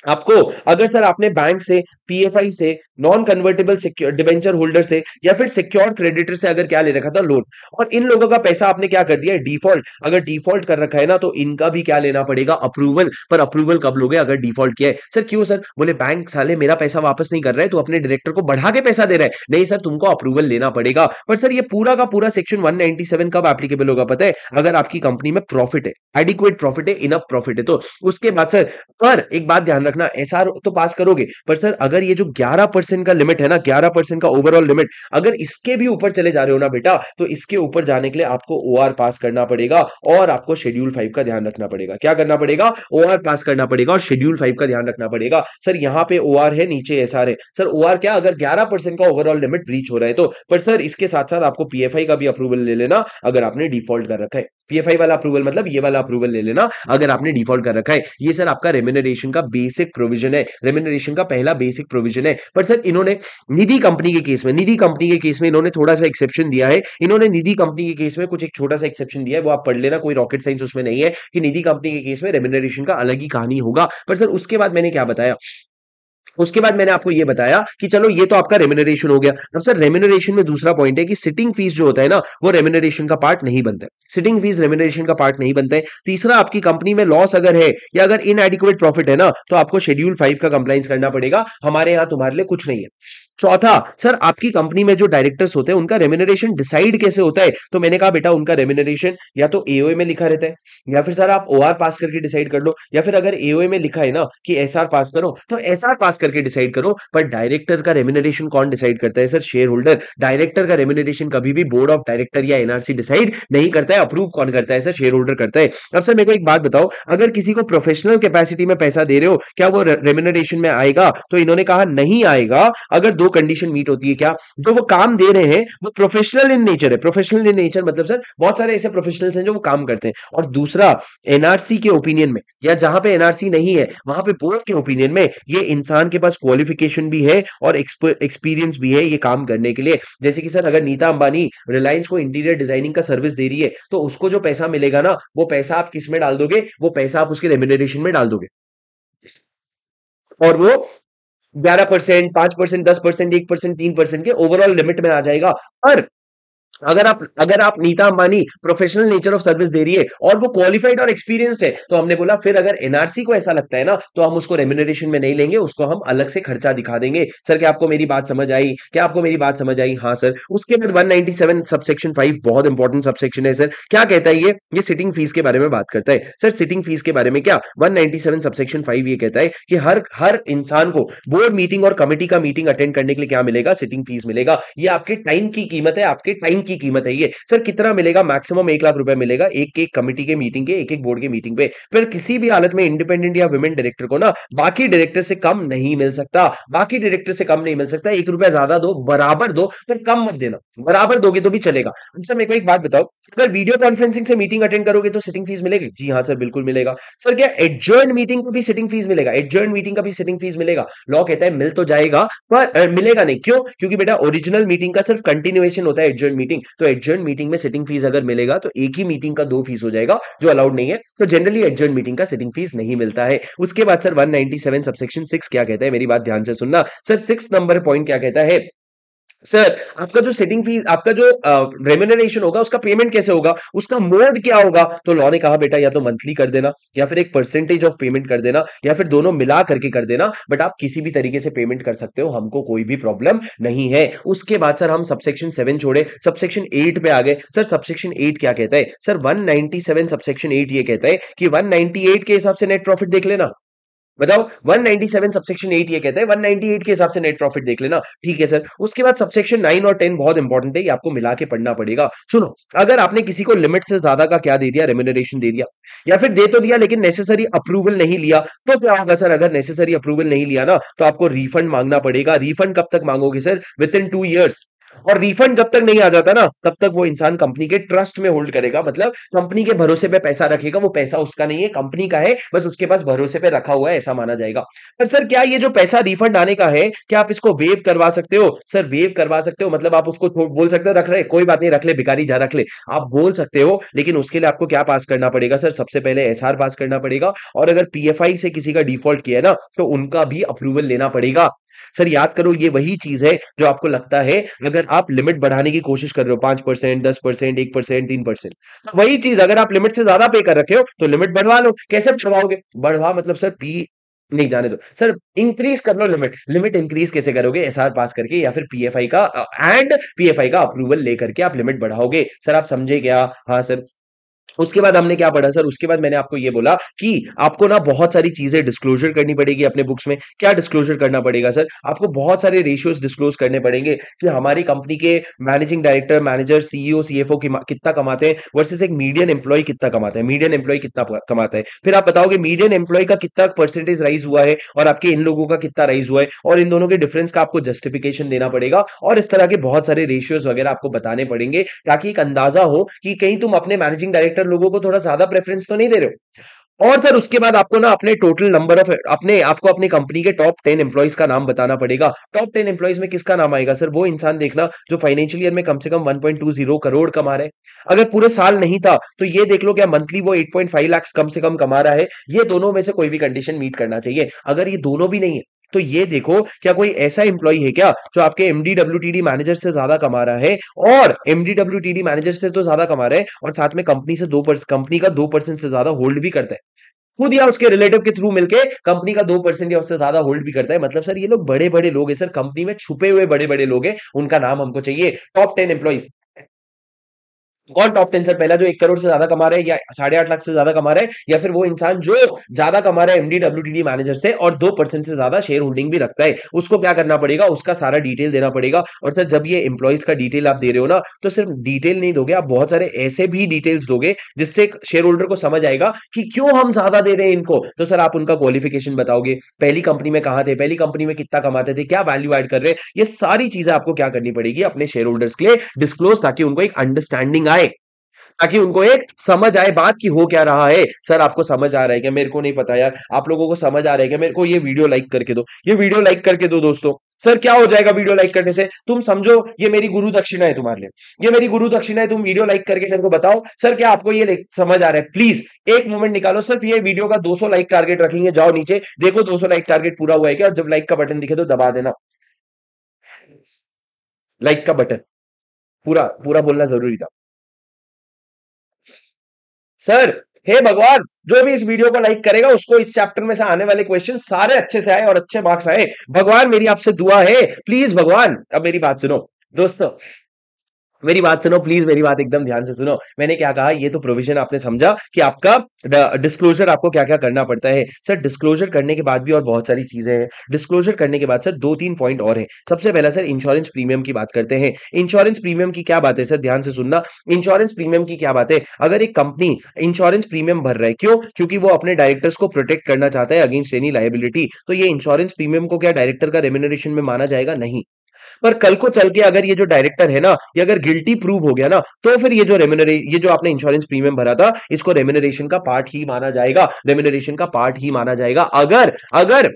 आपको अगर सर आपने बैंक से पीएफआई से नॉन कन्वर्टेबल डिवेंचर होल्डर से या फिर सिक्योर क्रेडिटर से अगर क्या ले रखा था लोन और इन लोगों का पैसा आपने क्या कर दिया है डिफॉल्ट अगर डिफॉल्ट कर रखा है ना तो इनका भी क्या लेना पड़ेगा अप्रूवल पर अप्रूवल कब लोगे अगर डिफॉल्ट किया है सर क्यों सर बोले बैंक साले मेरा पैसा वापस नहीं कर रहा है तो अपने डायरेक्टर को बढ़ा के पैसा दे रहा है नहीं सर तुमको अप्रूवल लेना पड़ेगा पर सर ये पूरा का पूरा सेक्शन वन कब एप्लीकेबल होगा पता है अगर आपकी कंपनी में प्रॉफिट है एडिक्वेट प्रॉफिट है इनअप प्रॉफिट है तो उसके बाद सर पर एक बात ध्यान रखना एसआर तो पास करोगे पर सर अगर ये जो 11 परसेंट का लिमिट है ना 11 परसेंट का ओवरऑल लिमिट अगर इसके भी ऊपर चले जा रहे हो ना बेटा तो इसके ऊपर जाने के लिए आपको ओ पास करना पड़ेगा और आपको शेड्यूल फाइव का ध्यान रखना पड़ेगा क्या करना पड़ेगा ओ पास करना पड़ेगा और शेड्यूल फाइव का ध्यान रखना पड़ेगा सर यहाँ पे ओ है नीचे एस है सर ओ क्या अगर ग्यारह का ओवरऑल लिमिट ब्रीच हो रहा है तो पर सर इसके साथ साथ आपको पी का भी अप्रूवल ले लेना अगर आपने डिफॉल्ट कर रखा है पीएफआई वाला अप्रूवल मतलब ये वाला अप्रूवल ले लेना अगर आपने डिफॉल्ट कर रखा है ये सर आपका रेम्यूनरेशन का बेसिक बेसिक प्रोविजन है रेमिनरेशन का पहला बेसिक प्रोविजन है पर सर इन्होंने निधि कंपनी के केस में निधि कंपनी के केस में इन्होंने थोड़ा सा एक्सेप्शन दिया है इन्होंने निधि कंपनी के केस में कुछ एक छोटा सा एक्सेप्शन दिया है वो आप पढ़ लेना कोई रॉकेट साइंस उसमें नहीं है कि निधि कंपनी के केस में रेमिनरेशन का अलग ही कहानी होगा पर सर उसके बाद मैंने क्या बताया उसके बाद मैंने आपको ये बताया कि चलो ये तो आपका रेम्यूनरेशन हो गया अब सर रेम्यूनरेशन में दूसरा पॉइंट है कि सिटिंग फीस जो होता है ना वो रेम्यूनरेशन का पार्ट नहीं बनता है सिटिंग फीस रेम्यूनरेशन का पार्ट नहीं बनता है तीसरा आपकी कंपनी में लॉस अगर है या अगर इनएडिकुएट प्रॉफिट है ना तो आपको शेड्यूल फाइव का कंप्लाइंस करना पड़ेगा हमारे यहाँ तुम्हारे लिए कुछ नहीं है चौथा सर आपकी कंपनी में जो डायरेक्टर्स होते हैं उनका रेम्यूनरेशन डिसाइड कैसे होता है तो मैंने कहा बेटा उनका रेम्यूनरेशन या तो एओए में लिखा रहता है या फिर सर आप ओ पास करके डिसाइड कर लो या फिर अगर एओए में लिखा है ना कि एस पास करो तो एस पास करके डिसाइड करो पर डायरेक्टर का रेम्यूनरेशन कौन डिसाइड करता है सर शेयर होल्डर डायरेक्टर का रेम्यूनरेशन कभी भी बोर्ड ऑफ डायरेक्टर या एनआरसी डिसाइड नहीं करता है अप्रूव कौन करता है सर शेयर होल्डर करता है अब सर मेरे को एक बात बताओ अगर किसी को प्रोफेशनल कैपेसिटी में पैसा दे रहे हो क्या वो रेम्यूनरेशन में आएगा तो इन्होंने कहा नहीं आएगा अगर दो कंडीशन मीट होती है क्या जो वो काम दे रहे हैं वो प्रोफेशनल इन नेचर है प्रोफेशनल इन नेचर मतलब सर बहुत सारे ऐसे प्रोफेशनल्स हैं जो वो काम करते हैं और दूसरा एनआरसी के ओपिनियन में या जहां पे एनआरसी नहीं है वहां पे बोर्ड के ओपिनियन में ये इंसान के पास क्वालिफिकेशन भी है और एक्सपीरियंस भी है ये काम करने के लिए जैसे कि सर अगर नीता अंबानी रिलायंस को इंटीरियर डिजाइनिंग का सर्विस दे रही है तो उसको जो पैसा मिलेगा ना वो पैसा आप किस में डाल दोगे वो पैसा आप उसके रेम्यूनरेशन में डाल दोगे और वो ग्यारह परसेंट पांच परसेंट दस परसेंट एक परसेंट तीन परसेंट के ओवरऑल लिमिट में आ जाएगा पर अगर आप अगर आप Nita Ambani professional nature of service दे रही है और वो क्वालिफाइड और एक्सपीरियंस है तो हमने बोला फिर अगर एनआरसी को ऐसा लगता है ना तो हम उसको रेम्यूनरेशन में नहीं लेंगे उसको हम अलग से खर्चा दिखा देंगे सर क्या आपको मेरी बात समझ आई क्या आपको मेरी बात समझ आई हाँ सर उसके बाद वन सबसेक्शन फाइव बहुत इंपॉर्टेंट सबसेक्शन है सर क्या कहता है ये ये सिटिंग फीस के बारे में बात करता है सर सिटिंग फीस के बारे में क्या वन सबसेक्शन फाइव ये कहता है कि हर हर इंसान को बोर्ड मीटिंग और कमेटी का मीटिंग अटेंड करने के लिए क्या मिलेगा सिटिंग फीस मिलेगा ये आपके टाइम की कीमत है आपके टाइम की कीमत है ये सर कितना मिलेगा मैक्सिमम एक लाख रुपए मिलेगा एक एक कमिटी के मीटिंग के एक एक बोर्ड के मीटिंग पे पर किसी भी हालत में इंडिपेंडेंट या वुमेन डायरेक्टर को ना बाकी डायरेक्टर से कम नहीं मिल सकता बाकी डायरेक्टर से कम नहीं मिल सकता एक रुपया ज्यादा दो बराबर दो पर कम मत देना बराबर दोगे तो भी चलेगा सर मेरे को एक बात बताओ अगर वीडियो कॉन्फ्रेंसिंग से मीटिंग अटेंड करोगे तो सिटिंग फीस मिलेगी जी हाँ सर बिल्कुल मिलेगा सर क्या एडजर्न मीटिंग को भी सिटिंग फीस मिलेगा एडजर्न मीटिंग का भी सिटिंग फीस मिलेगा लॉ कहता है मिल तो जाएगा पर मिलेगा नहीं क्यों क्योंकि बेटा ओरिजिनल मीटिंग का सिर्फ कंटिन्यूएशन होता है एडजर्न मीटिंग मीटिंग तो एडजर्न मीटिंग में सिटिंग फीस अगर मिलेगा तो एक ही मीटिंग का दो फीस हो जाएगा जो अलाउड नहीं है तो जनरली एडजर्न मीटिंग का सिटिंग फीस नहीं मिलता है उसके बाद सर 197 सबसेक्शन सबसे क्या कहता है मेरी बात ध्यान से सुनना सर सिक्स नंबर पॉइंट क्या कहता है सर आपका जो सेटिंग फीस आपका जो रेम्यूनरेशन होगा उसका पेमेंट कैसे होगा उसका मोड क्या होगा तो लॉ ने कहा बेटा या तो मंथली कर देना या फिर एक परसेंटेज ऑफ पेमेंट कर देना या फिर दोनों मिला करके कर देना बट आप किसी भी तरीके से पेमेंट कर सकते हो हमको कोई भी प्रॉब्लम नहीं है उसके बाद सर हम सबसेक्शन सेवन छोड़े सबसेक्शन एट पे आ गए सर सबसेक्शन एट क्या कहता है सर वन सबसेक्शन एट ये कहता है कि वन के हिसाब से नेट प्रॉफिट देख लेना बताओ 197 सबसेक्शन 8 ये कहते हैं 198 के हिसाब से नेट प्रॉफिट देख लेना ठीक है सर उसके बाद सबसेक्शन 9 और 10 बहुत इंपॉर्टेंट है ये आपको मिला के पढ़ना पड़ेगा सुनो अगर आपने किसी को लिमिट से ज्यादा का क्या दे दिया रेम्यूनरेशन दे दिया या फिर दे तो दिया लेकिन नेसेसरी अप्रूवल नहीं लिया तो क्या होगा सर अगर नेसेसरी अप्रूवल नहीं लिया ना तो आपको रिफंड मांगना पड़ेगा रिफंड कब तक मांगोगे sir within two years और रिफंड जब तक नहीं आ जाता ना तब तक वो इंसान कंपनी के ट्रस्ट में होल्ड करेगा मतलब कंपनी के भरोसे पे पैसा रखेगा वो पैसा उसका नहीं है कंपनी का है बस उसके पास भरोसे पे रखा हुआ है ऐसा माना जाएगा पर सर क्या ये जो पैसा रिफंड आने का है क्या आप इसको वेव करवा सकते हो सर वेव करवा सकते हो मतलब आप उसको बोल सकते हो रख रहे कोई बात नहीं रख ले भिकारी जा रख ले आप बोल सकते हो लेकिन उसके लिए आपको क्या पास करना पड़ेगा सर सबसे पहले एस पास करना पड़ेगा और अगर पी से किसी का डिफॉल्ट किया है ना तो उनका भी अप्रूवल लेना पड़ेगा सर याद करो ये वही चीज है जो आपको लगता है अगर आप लिमिट बढ़ाने की कोशिश कर रहे हो पांच परसेंट दस परसेंट एक परसेंट तीन परसेंट तो वही चीज अगर आप लिमिट से ज्यादा पे कर रखे हो तो लिमिट बढ़वा लो कैसे बढ़वाओगे बढ़वा मतलब सर पी नहीं जाने दो सर इंक्रीज कर लो लिमिट लिमिट इंक्रीज कैसे करोगे एसआर पास करके या फिर पीएफआई का एंड पीएफआई का अप्रूवल लेकर के आप लिमिट बढ़ाओगे सर आप समझे क्या हाँ सर उसके बाद हमने क्या पढ़ा सर उसके बाद मैंने आपको ये बोला कि आपको ना बहुत सारी चीजें डिस्क्लोजर करनी पड़ेगी अपने बुक्स में क्या डिस्क्लोजर करना पड़ेगा सर आपको बहुत सारे रेशियोज डिस्क्लोज करने पड़ेंगे कि हमारी कंपनी के managing director manager CEO CFO कितना कमाते हैं वर्सेस एक मीडियन एम्प्लॉय कितना कमाते हैं मीडियन एम्प्लॉय कितना कमाता है फिर आप बताओगे मीडियन एम्प्लॉय का कितना परसेंटेज राइज हुआ है और आपके इन लोगों का कितना राइज हुआ है और इन दोनों के डिफरेंस का आपको जस्टिफिकेशन देना पड़ेगा और इस तरह के बहुत सारे रेशियोज वगैरह आपको बताने पड़ेंगे ताकि एक अंदाजा हो कि कहीं तुम अपने मैनेजिंग डायरेक्टर डायरेक्टर लोगों को थोड़ा ज्यादा प्रेफरेंस तो नहीं दे रहे हो और सर उसके बाद आपको ना अपने टोटल नंबर ऑफ अपने आपको अपने कंपनी के टॉप टेन एम्प्लॉयज का नाम बताना पड़ेगा टॉप टेन एम्प्लॉयज में किसका नाम आएगा सर वो इंसान देखना जो फाइनेंशियल ईयर में कम से कम 1.20 करोड़ कमा रहे अगर पूरे साल नहीं था तो ये देख लो क्या मंथली वो 8.5 लाख कम से कम कमा रहा है ये दोनों में से कोई भी कंडीशन मीट करना चाहिए अगर ये दोनों भी नहीं है तो ये देखो क्या कोई ऐसा इंप्लॉई है क्या जो आपके एमडीडब्ल्यू मैनेजर से ज्यादा कमा रहा है और एमडीडब्ल्यू मैनेजर से तो ज्यादा कमा रहा है और साथ में कंपनी से दो कंपनी का दो परसेंट से ज्यादा होल्ड भी करता है खुद या उसके रिलेटिव के थ्रू मिलके कंपनी का दो परसेंट या उससे ज्यादा होल्ड भी करता है मतलब सर ये लोग बड़े बड़े लोग हैं सर कंपनी में छुपे हुए बड़े बड़े लोग हैं उनका नाम हमको चाहिए टॉप टेन एम्प्लॉइज कौन टॉप टेन सर पहला जो एक करोड़ से ज्यादा कमा रहे हैं या साढ़े आठ लाख से ज्यादा कमा रहे हैं या फिर वो इंसान जो ज्यादा कमा रहा है एमडी डब्ल्यू मैनेजर से और दो परसेंट से ज्यादा शेयर होल्डिंग भी रखता है उसको क्या करना पड़ेगा उसका सारा डिटेल देना पड़ेगा और सर जब ये इंप्लॉइज का डिटेल आप दे रहे हो ना तो सिर्फ डिटेल नहीं दोगे आप बहुत सारे ऐसे भी डिटेल्स दोगे जिससे शेयर होल्डर को समझ आएगा कि क्यों हम ज्यादा दे रहे हैं इनको तो सर आप उनका क्वालिफिकेशन बताओगे पहली कंपनी में कहा थे पहली कंपनी में कितना कमाते थे क्या वैल्यू एड कर रहे हैं ये सारी चीजें आपको क्या करनी पड़ेगी अपने शेयर होल्डर्स के लिए डिस्क्लोज ताकि उनको एक अंडरस्टैंडिंग आए ताकि उनको एक समझ आए बात की हो क्या रहा है सर आपको समझ आ रहा है क्या मेरे को नहीं पता यार आप लोगों को समझ आ रहा है क्या मेरे को ये वीडियो लाइक करके दो ये वीडियो लाइक करके दो दोस्तों सर क्या हो जाएगा वीडियो लाइक करने से तुम समझो ये मेरी गुरु दक्षिणा है तुम्हारे लिए ये मेरी गुरु दक्षिणा है तुम वीडियो लाइक करके मेरे को बताओ सर क्या आपको ये समझ आ रहा है प्लीज एक मोमेंट निकालो सिर्फ ये वीडियो का 200 लाइक टारगेट रखेंगे जाओ नीचे देखो 200 लाइक टारगेट पूरा हुआ है क्या जब लाइक का बटन दिखे तो दबा देना लाइक का बटन पूरा पूरा बोलना जरूरी था सर हे भगवान जो भी इस वीडियो को लाइक करेगा उसको इस चैप्टर में से आने वाले क्वेश्चन सारे अच्छे से आए और अच्छे मार्क्स आए भगवान मेरी आपसे दुआ है प्लीज भगवान अब मेरी बात सुनो दोस्तों मेरी बात सुनो प्लीज मेरी बात एकदम ध्यान से सुनो मैंने क्या कहा ये तो प्रोविजन आपने समझा कि आपका डिस्क्लोजर आपको क्या क्या करना पड़ता है सर डिस्क्लोजर करने के बाद भी और बहुत सारी चीजें हैं डिस्क्लोजर करने के बाद सर दो तीन पॉइंट और हैं सबसे पहला सर इंश्योरेंस प्रीमियम की बात करते हैं इंश्योरेंस प्रीमियम की क्या बात है सर ध्यान से सुनना इंश्योरेंस प्रीमियम की क्या बात है अगर एक कंपनी इंश्योरेंस प्रीमियम भर रहा है क्यों क्योंकि वो अपने डायरेक्टर्स को प्रोटेक्ट करना चाहता है अगेंस्ट एनी लाइबिलिटी तो ये इंश्योरेंस प्रीमियम को क्या डायरेक्टर का रेम्यूनरेशन में माना जाएगा नहीं पर कल को चल के अगर ये जो डायरेक्टर है ना ये अगर गिल्टी प्रूव हो गया ना तो फिर ये जो रेमुनरे ये जो आपने इंश्योरेंस प्रीमियम भरा था इसको रेमुनरेशन का पार्ट ही माना जाएगा रेमुनरेशन का पार्ट ही माना जाएगा अगर अगर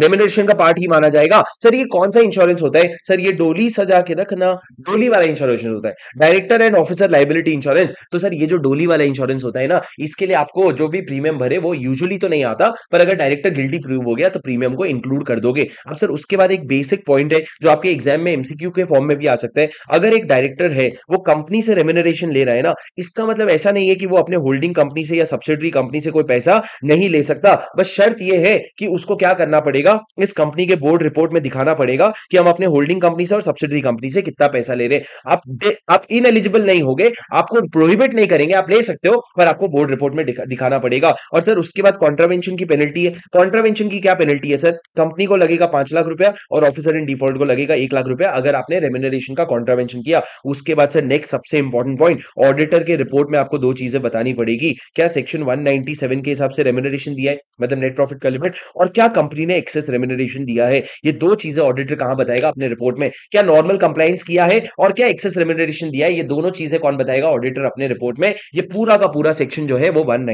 रेम्यूनरेशन का पार्ट ही माना जाएगा सर ये कौन सा इंश्योरेंस होता है सर ये डोली सजा के रखना डोली वाला इंश्योरेंस होता है director and officer liability insurance तो सर ये जो डोली वाला इंश्योरेंस होता है ना इसके लिए आपको जो भी प्रीमियम भरे वो यूजुअली तो नहीं आता पर अगर डायरेक्टर गिल्टी प्रूव हो गया तो प्रीमियम को इंक्लूड कर दोगे अब सर उसके बाद एक बेसिक पॉइंट है जो आपके एग्जाम में एमसीक्यू के फॉर्म में भी आ सकता है अगर एक डायरेक्टर है वो कंपनी से रेम्यूनरेशन ले रहा है ना इसका मतलब ऐसा नहीं है कि वो अपने होल्डिंग कंपनी से या सब्सिडरी कंपनी से कोई पैसा नहीं ले सकता बस शर्त यह है कि उसको क्या करना पड़ेगा पड़ेगा इस कंपनी के बोर्ड रिपोर्ट में दिखाना पड़ेगा कि हम अपने होल्डिंग कंपनी से और सब्सिडरी कंपनी से कितना पैसा ले रहे हैं आप आप इन एलिजिबल नहीं होगे आपको प्रोहिबिट नहीं करेंगे आप ले सकते हो पर आपको बोर्ड रिपोर्ट में दिखा, दिखाना पड़ेगा और सर उसके बाद कॉन्ट्रावेंशन की पेनल्टी है कॉन्ट्रावेंशन की क्या पेनल्टी है सर कंपनी को लगेगा पांच लाख रुपया और ऑफिसर इन डिफॉल्ट को लगेगा एक लाख रुपया अगर आपने रेम्यूनरेशन का कॉन्ट्रावेंशन किया उसके बाद सर नेक्स्ट सबसे इंपॉर्टेंट पॉइंट ऑडिटर के रिपोर्ट में आपको दो चीजें बतानी पड़ेगी क्या सेक्शन वन के हिसाब से रेम्यूनरेशन दिया है मतलब नेट प्रॉफिट का लिमिट और क्या कंपनी ने एक्सेस रेम्यूनरेशन दिया है ये दो चीजें ऑडिटर कहां बताएगा अपने रिपोर्ट में क्या नॉर्मल कंप्लाइंस किया है और क्या एक्सेस रेम्यूनरेशन दिया है ये दोनों चीजें कौन बताएगा ऑडिटर अपने रिपोर्ट में ये पूरा का पूरा सेक्शन जो है वो वन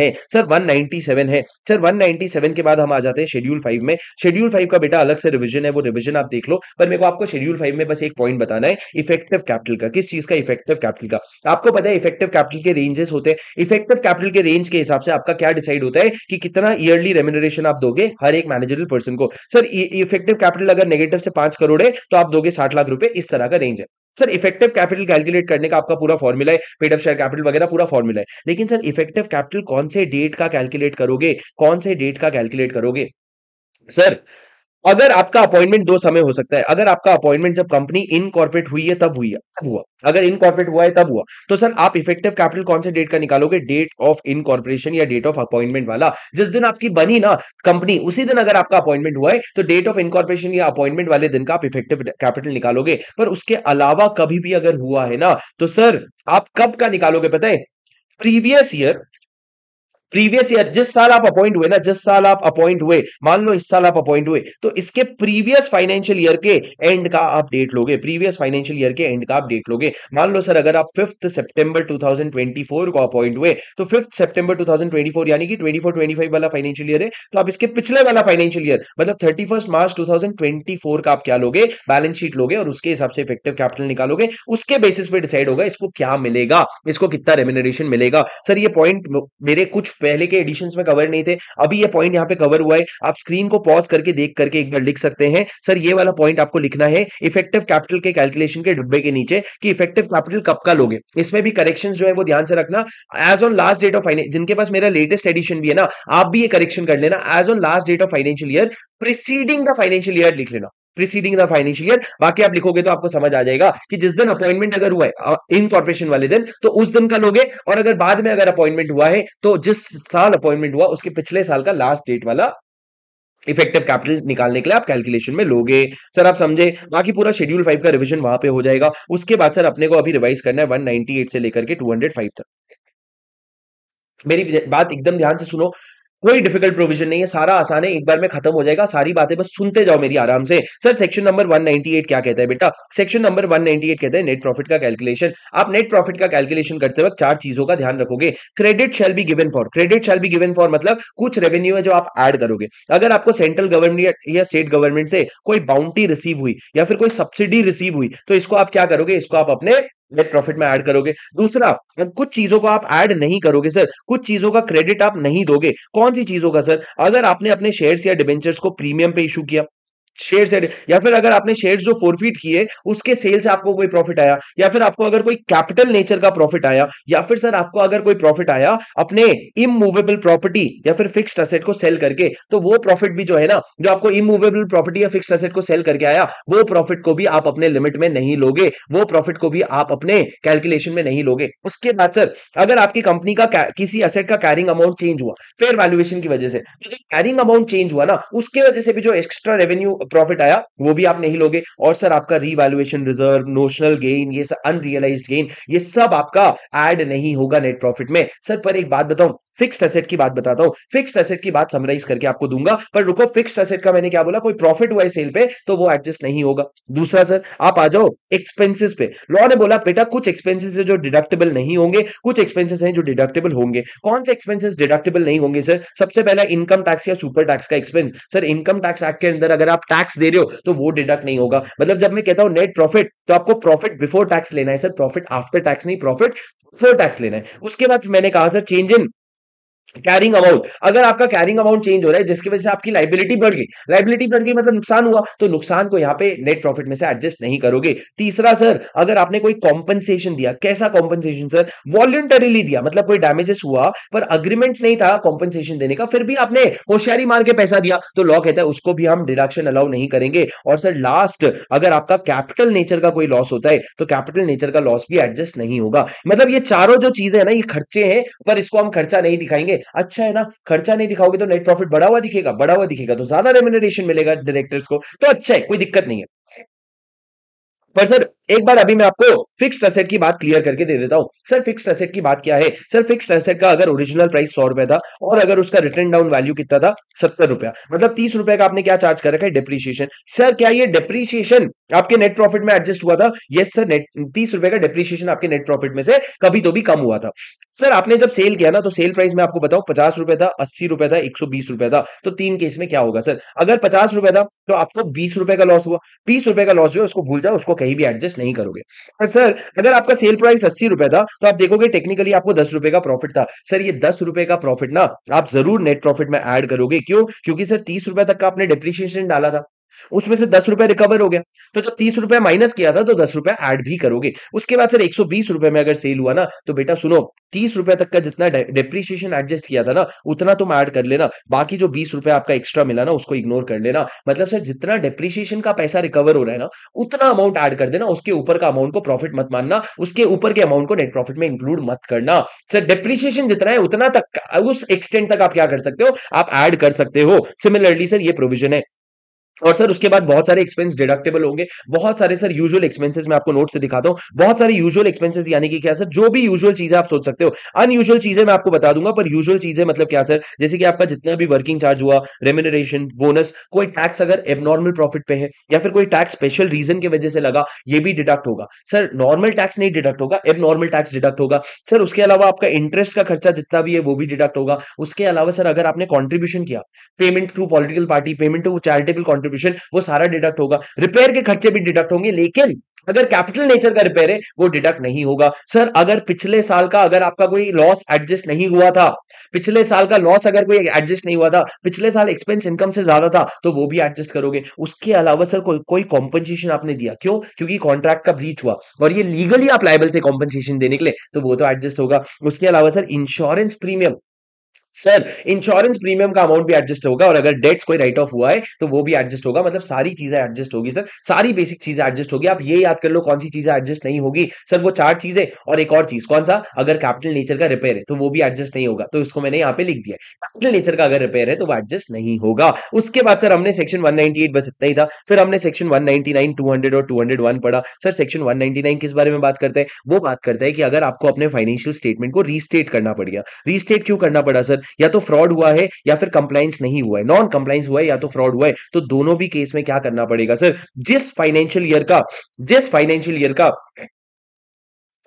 है सर वन है सर वन के बाद हम आ जाते हैं शेड्यूल फाइव में शेड्यूल फाइव का बेटा अलग से रिविजन है वो रिविजन आप देख लो पर मेरे को आपको शेड्यूल फाइव में बस एक पॉइंट बताना है इफेक्टिव कैपिटल का किस चीज का इफेक्टिव कैपिटल का आपको पता है इफेक्टिव कैपिटल के रेंजेस होते हैं इफेक्टिव कैपिटल के रेंज के हिसाब से आपका क्या डिसाइड होता है कि कितना ईयरली रेम्यूनरेशन आप दोगे हर एक मैनेजरियल पर्सन को सर इफेक्टिव कैपिटल अगर नेगेटिव से पांच करोड़ है तो आप दोगे साठ लाख रुपए इस तरह का रेंज है सर इफेक्टिव कैपिटल कैलकुलेट करने का आपका पूरा फॉर्मूला है पेड अप शेयर कैपिटल वगैरह पूरा फॉर्मूला है लेकिन सर इफेक्टिव कैपिटल कौन से डेट का कैलकुलेट करोगे कौन से डेट का कैलकुलेट करोगे सर अगर आपका अपॉइंटमेंट दो समय हो सकता है अगर आपका अपॉइंटमेंट जब कंपनी इनकॉर्पोरेट हुई है तब हुई है तब हुआ अगर इनकॉर्पोरेट हुआ है तब हुआ तो सर आप इफेक्टिव कैपिटल कौन से डेट का निकालोगे डेट ऑफ इनकॉर्पोरेशन या डेट ऑफ अपॉइंटमेंट वाला जिस दिन आपकी बनी ना कंपनी उसी दिन अगर आपका अपॉइंटमेंट हुआ है तो डेट ऑफ इनकॉर्पोरेशन या अपॉइंटमेंट वाले दिन का आप इफेक्टिव कैपिटल निकालोगे पर उसके अलावा कभी भी अगर हुआ है ना तो सर आप कब का निकालोगे पता है प्रीवियस ईयर प्रीवियस ईयर जिस साल आप अपॉइंट हुए ना जिस साल आप अपॉइंट हुए मान लो इस साल आप अपॉइंट हुए तो इसके प्रीवियस फाइनेंशियल ईयर के एंड का आप डेट लोगे प्रीवियस फाइनेंशियल ईयर के एंड का आप डेट लोगे मान लो सर अगर आप फिफ्थ सितंबर 2024 को अपॉइंट हुए तो फिफ्थ सितंबर 2024 यानी कि 24 25 वाला फाइनेंशियल ईयर है तो आप इसके पिछले वाला फाइनेंशियल ईयर मतलब थर्टी मार्च टू का आप क्या लोगे बैलेंस शीट लोगे और उसके हिसाब से इफेक्टिव कैपिटल निकालोगे उसके बेसिस पे डिसाइड होगा इसको क्या मिलेगा इसको कितना रेमिनरेशन मिलेगा सर ये पॉइंट मेरे कुछ पहले के एडिशन में कवर नहीं थे अभी ये पॉइंट यहाँ पे कवर हुआ है आप स्क्रीन को पॉज करके देख करके एक बार लिख सकते हैं सर ये वाला पॉइंट आपको लिखना है इफेक्टिव कैपिटल के कैलकुलेशन के डिब्बे के नीचे कि इफेक्टिव कैपिटल कब का लोगे इसमें भी करेक्शन जो है वो ध्यान से रखना as on last date of finance जिनके पास मेरा लेटेस्ट एडिशन भी है ना आप भी ये करेक्शन कर लेना as on last date of financial year preceding the financial year लिख लेना प्रीसीडिंग द फाइनेंशियल ईयर बाकी आप लिखोगे तो आपको समझ आ जाएगा कि जिस दिन अपॉइंटमेंट अगर हुआ है इन कॉर्पोरेशन वाले दिन तो उस दिन का लोगे और अगर बाद में अगर अपॉइंटमेंट हुआ है तो जिस साल अपॉइंटमेंट हुआ उसके पिछले साल का लास्ट डेट वाला इफेक्टिव कैपिटल निकालने के लिए आप कैलकुलेशन में लोगे सर आप समझे बाकी पूरा शेड्यूल फाइव का रिवीजन वहां पे हो जाएगा उसके बाद सर अपने को अभी रिवाइज करना है 198 से लेकर के 205 तक मेरी बात एकदम ध्यान से सुनो कोई डिफिकल्ट प्रोविजन नहीं है सारा आसान है एक बार में खत्म हो जाएगा सारी बातें बस सुनते जाओ मेरी आराम से सर सेक्शन नंबर 198 क्या कहता है बेटा सेक्शन नंबर 198 कहता है नेट प्रॉफिट का कैलकुलेशन आप नेट प्रॉफिट का कैलकुलेशन करते वक्त चार चीजों का ध्यान रखोगे credit shall be given for credit shall be given for मतलब कुछ रेवेन्यू है जो आप एड करोगे अगर आपको सेंट्रल गवर्नमेंट या स्टेट गवर्नमेंट से कोई बाउंड्री रिसीव हुई या फिर कोई सब्सिडी रिसीव हुई तो इसको आप क्या करोगे इसको आप अपने नेट प्रॉफिट में ऐड करोगे दूसरा कुछ चीजों को आप ऐड नहीं करोगे सर कुछ चीजों का क्रेडिट आप नहीं दोगे कौन सी चीजों का सर अगर आपने अपने शेयर्स या डिबेंचर्स को प्रीमियम पे इशू किया शेयर से या फिर अगर आपने शेयर जो फोरफीट किए उसके सेल से आपको कोई प्रॉफिट आया या फिर आपको अगर कोई कैपिटल नेचर का प्रॉफिट आया या फिर सर आपको अगर कोई प्रॉफिट आया अपने इमूवेबल प्रॉपर्टी या फिर फिक्स्ड असेट को सेल करके तो वो प्रॉफिट भी जो है ना जो आपको इमूवेबल प्रॉपर्टी या फिक्स असेट को सेल करके आया वो प्रॉफिट को भी आप अपने लिमिट में नहीं लोगे वो प्रॉफिट को भी आप अपने कैलकुलेशन में नहीं लोगे उसके बाद सर अगर आपकी कंपनी का किसी असेट का कैरिंग अमाउंट चेंज हुआ फेयर वैल्यूएशन की वजह से तो कैरिंग अमाउंट चेंज हुआ ना उसके वजह से भी जो एक्स्ट्रा रेवेन्यू प्रॉफिट आया वो भी आप नहीं लोगे और सर आपका रीवैल्यूएशन रिजर्व नोशनल गेन ये अनरियलाइज गेन ये सब आपका एड नहीं होगा नेट प्रॉफिट में सर पर एक बात बताऊं फिक्स्ड एसेट की बात बताता हूँ फिक्स्ड एसेट की बात समराइज करके आपको दूंगा पर रुको फिक्स्ड एसेट का मैंने क्या बोला कोई प्रॉफिट हुआ है सेल पे तो वो एडजस्ट नहीं होगा दूसरा सर आप आ जाओ एक्सपेंसेस पे लॉ ने बोला बेटा कुछ एक्सपेंसेस है जो डिडक्टेबल नहीं होंगे कुछ एक्सपेंसेस हैं जो डिडक्टेबल होंगे कौन से एक्सपेंसेस डिडक्टेबल नहीं होंगे सर सबसे पहला इनकम टैक्स या सुपर टैक्स का expense sir income tax act के अंदर अगर आप टैक्स दे रहे हो तो वो डिडक्ट नहीं होगा मतलब जब मैं कहता हूँ नेट प्रॉफिट तो आपको प्रॉफिट बिफोर टैक्स लेना है सर प्रॉफिट आफ्टर टैक्स नहीं प्रॉफिट फोर टैक्स लेना है उसके बाद मैंने कहा sir change in carrying amount अगर आपका कैरिंग अमाउंट चेंज हो रहा है जिसकी वजह से आपकी लाइबिलिटी बढ़ गई लाइबिलिटी बढ़ गई मतलब नुकसान हुआ तो नुकसान को यहाँ पे नेट प्रॉफिट में से एडजस्ट नहीं करोगे तीसरा सर अगर आपने कोई कॉम्पनसेशन दिया कैसा कॉम्पनसेशन सर वॉल्टरली दिया मतलब कोई डैमेजेस हुआ पर अग्रीमेंट नहीं था कॉम्पनसेशन देने का फिर भी आपने होशियारी मार के पैसा दिया तो लॉ कहता है उसको भी हम डिडक्शन अलाउ नहीं करेंगे और सर लास्ट अगर आपका कैपिटल नेचर का कोई लॉस होता है तो कैपिटल नेचर का लॉस भी एडजस्ट नहीं होगा मतलब ये चारों जो चीजें है ना ये खर्चे हैं पर इसको हम खर्चा नहीं दिखाएंगे अच्छा है ना खर्चा नहीं दिखाओगे तो नेट प्रॉफिट बढ़ा हुआ दिखेगा बढ़ा हुआ दिखेगा तो ज्यादा रेमुनरेशन मिलेगा डायरेक्टर्स को तो अच्छा है कोई दिक्कत नहीं है पर सर एक बार अभी मैं आपको फिक्स्ड एसेट की बात क्लियर करके दे देता हूं सर फिक्स्ड एसेट की बात क्या है सर फिक्स्ड एसेट का अगर ओरिजिनल प्राइस सौ रुपए था और अगर उसका रिटर्न डाउन वैल्यू कितना था सत्तर रुपया मतलब तीस रुपए का आपने क्या चार्ज कर रखा है डिप्रिशिएशन सर क्या ये डिप्रिशिएशन आपके नेट प्रॉफिट में एडजस्ट हुआ था यस सर नेट तीस रुपए का डिप्रिशिएशन आपके नेट प्रॉफिट में से कभी तो भी कम हुआ था सर आपने जब सेल किया ना तो सेल प्राइस में आपको बताऊं पचास रुपए था अस्सी रुपए था एक सौ बीस रुपए था तो तीन केस में क्या होगा सर अगर पचास रुपए था तो आपको बीस रुपए का लॉस हुआ बीस रुपए का लॉस हुआ उसको भूल जाओ उसको कहीं भी एडजस्ट इन्वेस्ट नहीं करोगे हाँ सर अगर आपका सेल प्राइस अस्सी रुपए था तो आप देखोगे टेक्निकली आपको दस रुपए का प्रॉफिट था सर ये दस रुपए का प्रॉफिट ना आप जरूर नेट प्रॉफिट में ऐड करोगे क्यों क्योंकि सर तीस रुपए तक का आपने डिप्रिशिएशन डाला था उसमें से दस रुपए रिकवर हो गया तो जब तीस रुपए माइनस किया था तो दस रुपए ऐड भी करोगे उसके बाद सर एक सौ बीस रुपए में अगर सेल हुआ ना तो बेटा सुनो तीस रुपए तक का जितना डिप्रिशिएशन एडजस्ट किया था ना उतना तुम ऐड कर लेना बाकी जो बीस रुपए आपका एक्स्ट्रा मिला ना उसको इग्नोर कर लेना मतलब सर जितना डिप्रिशिएशन का पैसा रिकवर हो रहा है ना उतना अमाउंट ऐड कर देना उसके ऊपर का अमाउंट को प्रॉफिट मत मानना उसके ऊपर के अमाउंट को नेट प्रॉफिट में इंक्लूड मत करना सर डिप्रिशिएशन जितना है उतना तक उस एक्सटेंट तक आप क्या कर सकते हो आप ऐड कर सकते हो सिमिलरली सर ये प्रोविजन है और सर उसके बाद बहुत सारे एक्सपेंस डिडक्टेबल होंगे बहुत सारे सर यूजुअल एक्सपेंसेस मैं आपको नोट से दिखाता हूं बहुत सारे यूजुअल एक्सपेंसेस यानी कि क्या सर जो भी यूजुअल चीजें आप सोच सकते हो अनयूजुअल चीजें मैं आपको बता दूंगा पर यूजुअल चीजें मतलब क्या सर जैसे कि आपका जितना भी वर्किंग चार्ज हुआ रेम्यूनरेशन बोनस कोई टैक्स अगर एबनॉर्मल प्रॉफिट पे है या फिर कोई टैक्स स्पेशल रीजन की वजह से लगा ये भी डिडक्ट होगा सर नॉर्मल टैक्स नहीं डिडक्ट होगा एबनॉर्मल टैक्स डिडक्ट होगा सर उसके अलावा आपका इंटरेस्ट का खर्चा जितना भी है वो भी डिडक्ट होगा उसके अलावा सर अगर आपने कॉन्ट्रीब्यूशन किया payment to political party payment to charitable contri contribution वो सारा डिडक्ट होगा रिपेयर के खर्चे भी डिडक्ट होंगे लेकिन अगर कैपिटल नेचर का रिपेयर है वो डिडक्ट नहीं होगा सर अगर पिछले साल का अगर आपका कोई लॉस एडजस्ट नहीं हुआ था पिछले साल का लॉस अगर कोई एडजस्ट नहीं हुआ था पिछले साल एक्सपेंस इनकम से ज्यादा था तो वो भी एडजस्ट करोगे उसके अलावा सर को, कोई कॉम्पनसेशन आपने दिया क्यों क्योंकि कॉन्ट्रैक्ट का ब्रीच हुआ और ये लीगली आप लाइबल थे कॉम्पनसेशन देने के लिए तो वो तो एडजस्ट होगा उसके अलावा sir insurance premium sir insurance premium का अमाउंट भी एडजस्ट होगा और अगर डेट्स कोई राइट ऑफ हुआ है तो वो भी एडजस्ट होगा मतलब सारी चीजें एडजस्ट होगी सर सारी बेसिक चीजें एडजस्ट होगी आप ये याद कर लो कौन सी चीजें एडजस्ट नहीं होगी सर वो चार चीजें और एक और चीज कौन सा अगर कैपिटल नेचर का रिपेयर है तो वो भी एडजस्ट नहीं होगा तो इसको मैंने यहाँ पे लिख दिया कैपिटल नेचर का अगर रिपेयर है तो वो एडजस्ट नहीं होगा उसके बाद सर हमने सेक्शन वन बस इतना ही था फिर हमने सेक्शन वन नाइनटी और टू पढ़ा सर सेक्शन वन किस बारे में बात करते हैं वो बात करता है कि अगर आपको अपने फाइनेंशियल स्टेटमेंट को रीस्टेट करना पड़ गया रीस्टेट क्यों करना पड़ा सर या तो फ्रॉड हुआ है या फिर कंप्लाइंस नहीं हुआ है नॉन कंप्लाइंस हुआ है या तो फ्रॉड हुआ है तो दोनों भी केस में क्या करना पड़ेगा सर जिस फाइनेंशियल ईयर का जिस फाइनेंशियल ईयर का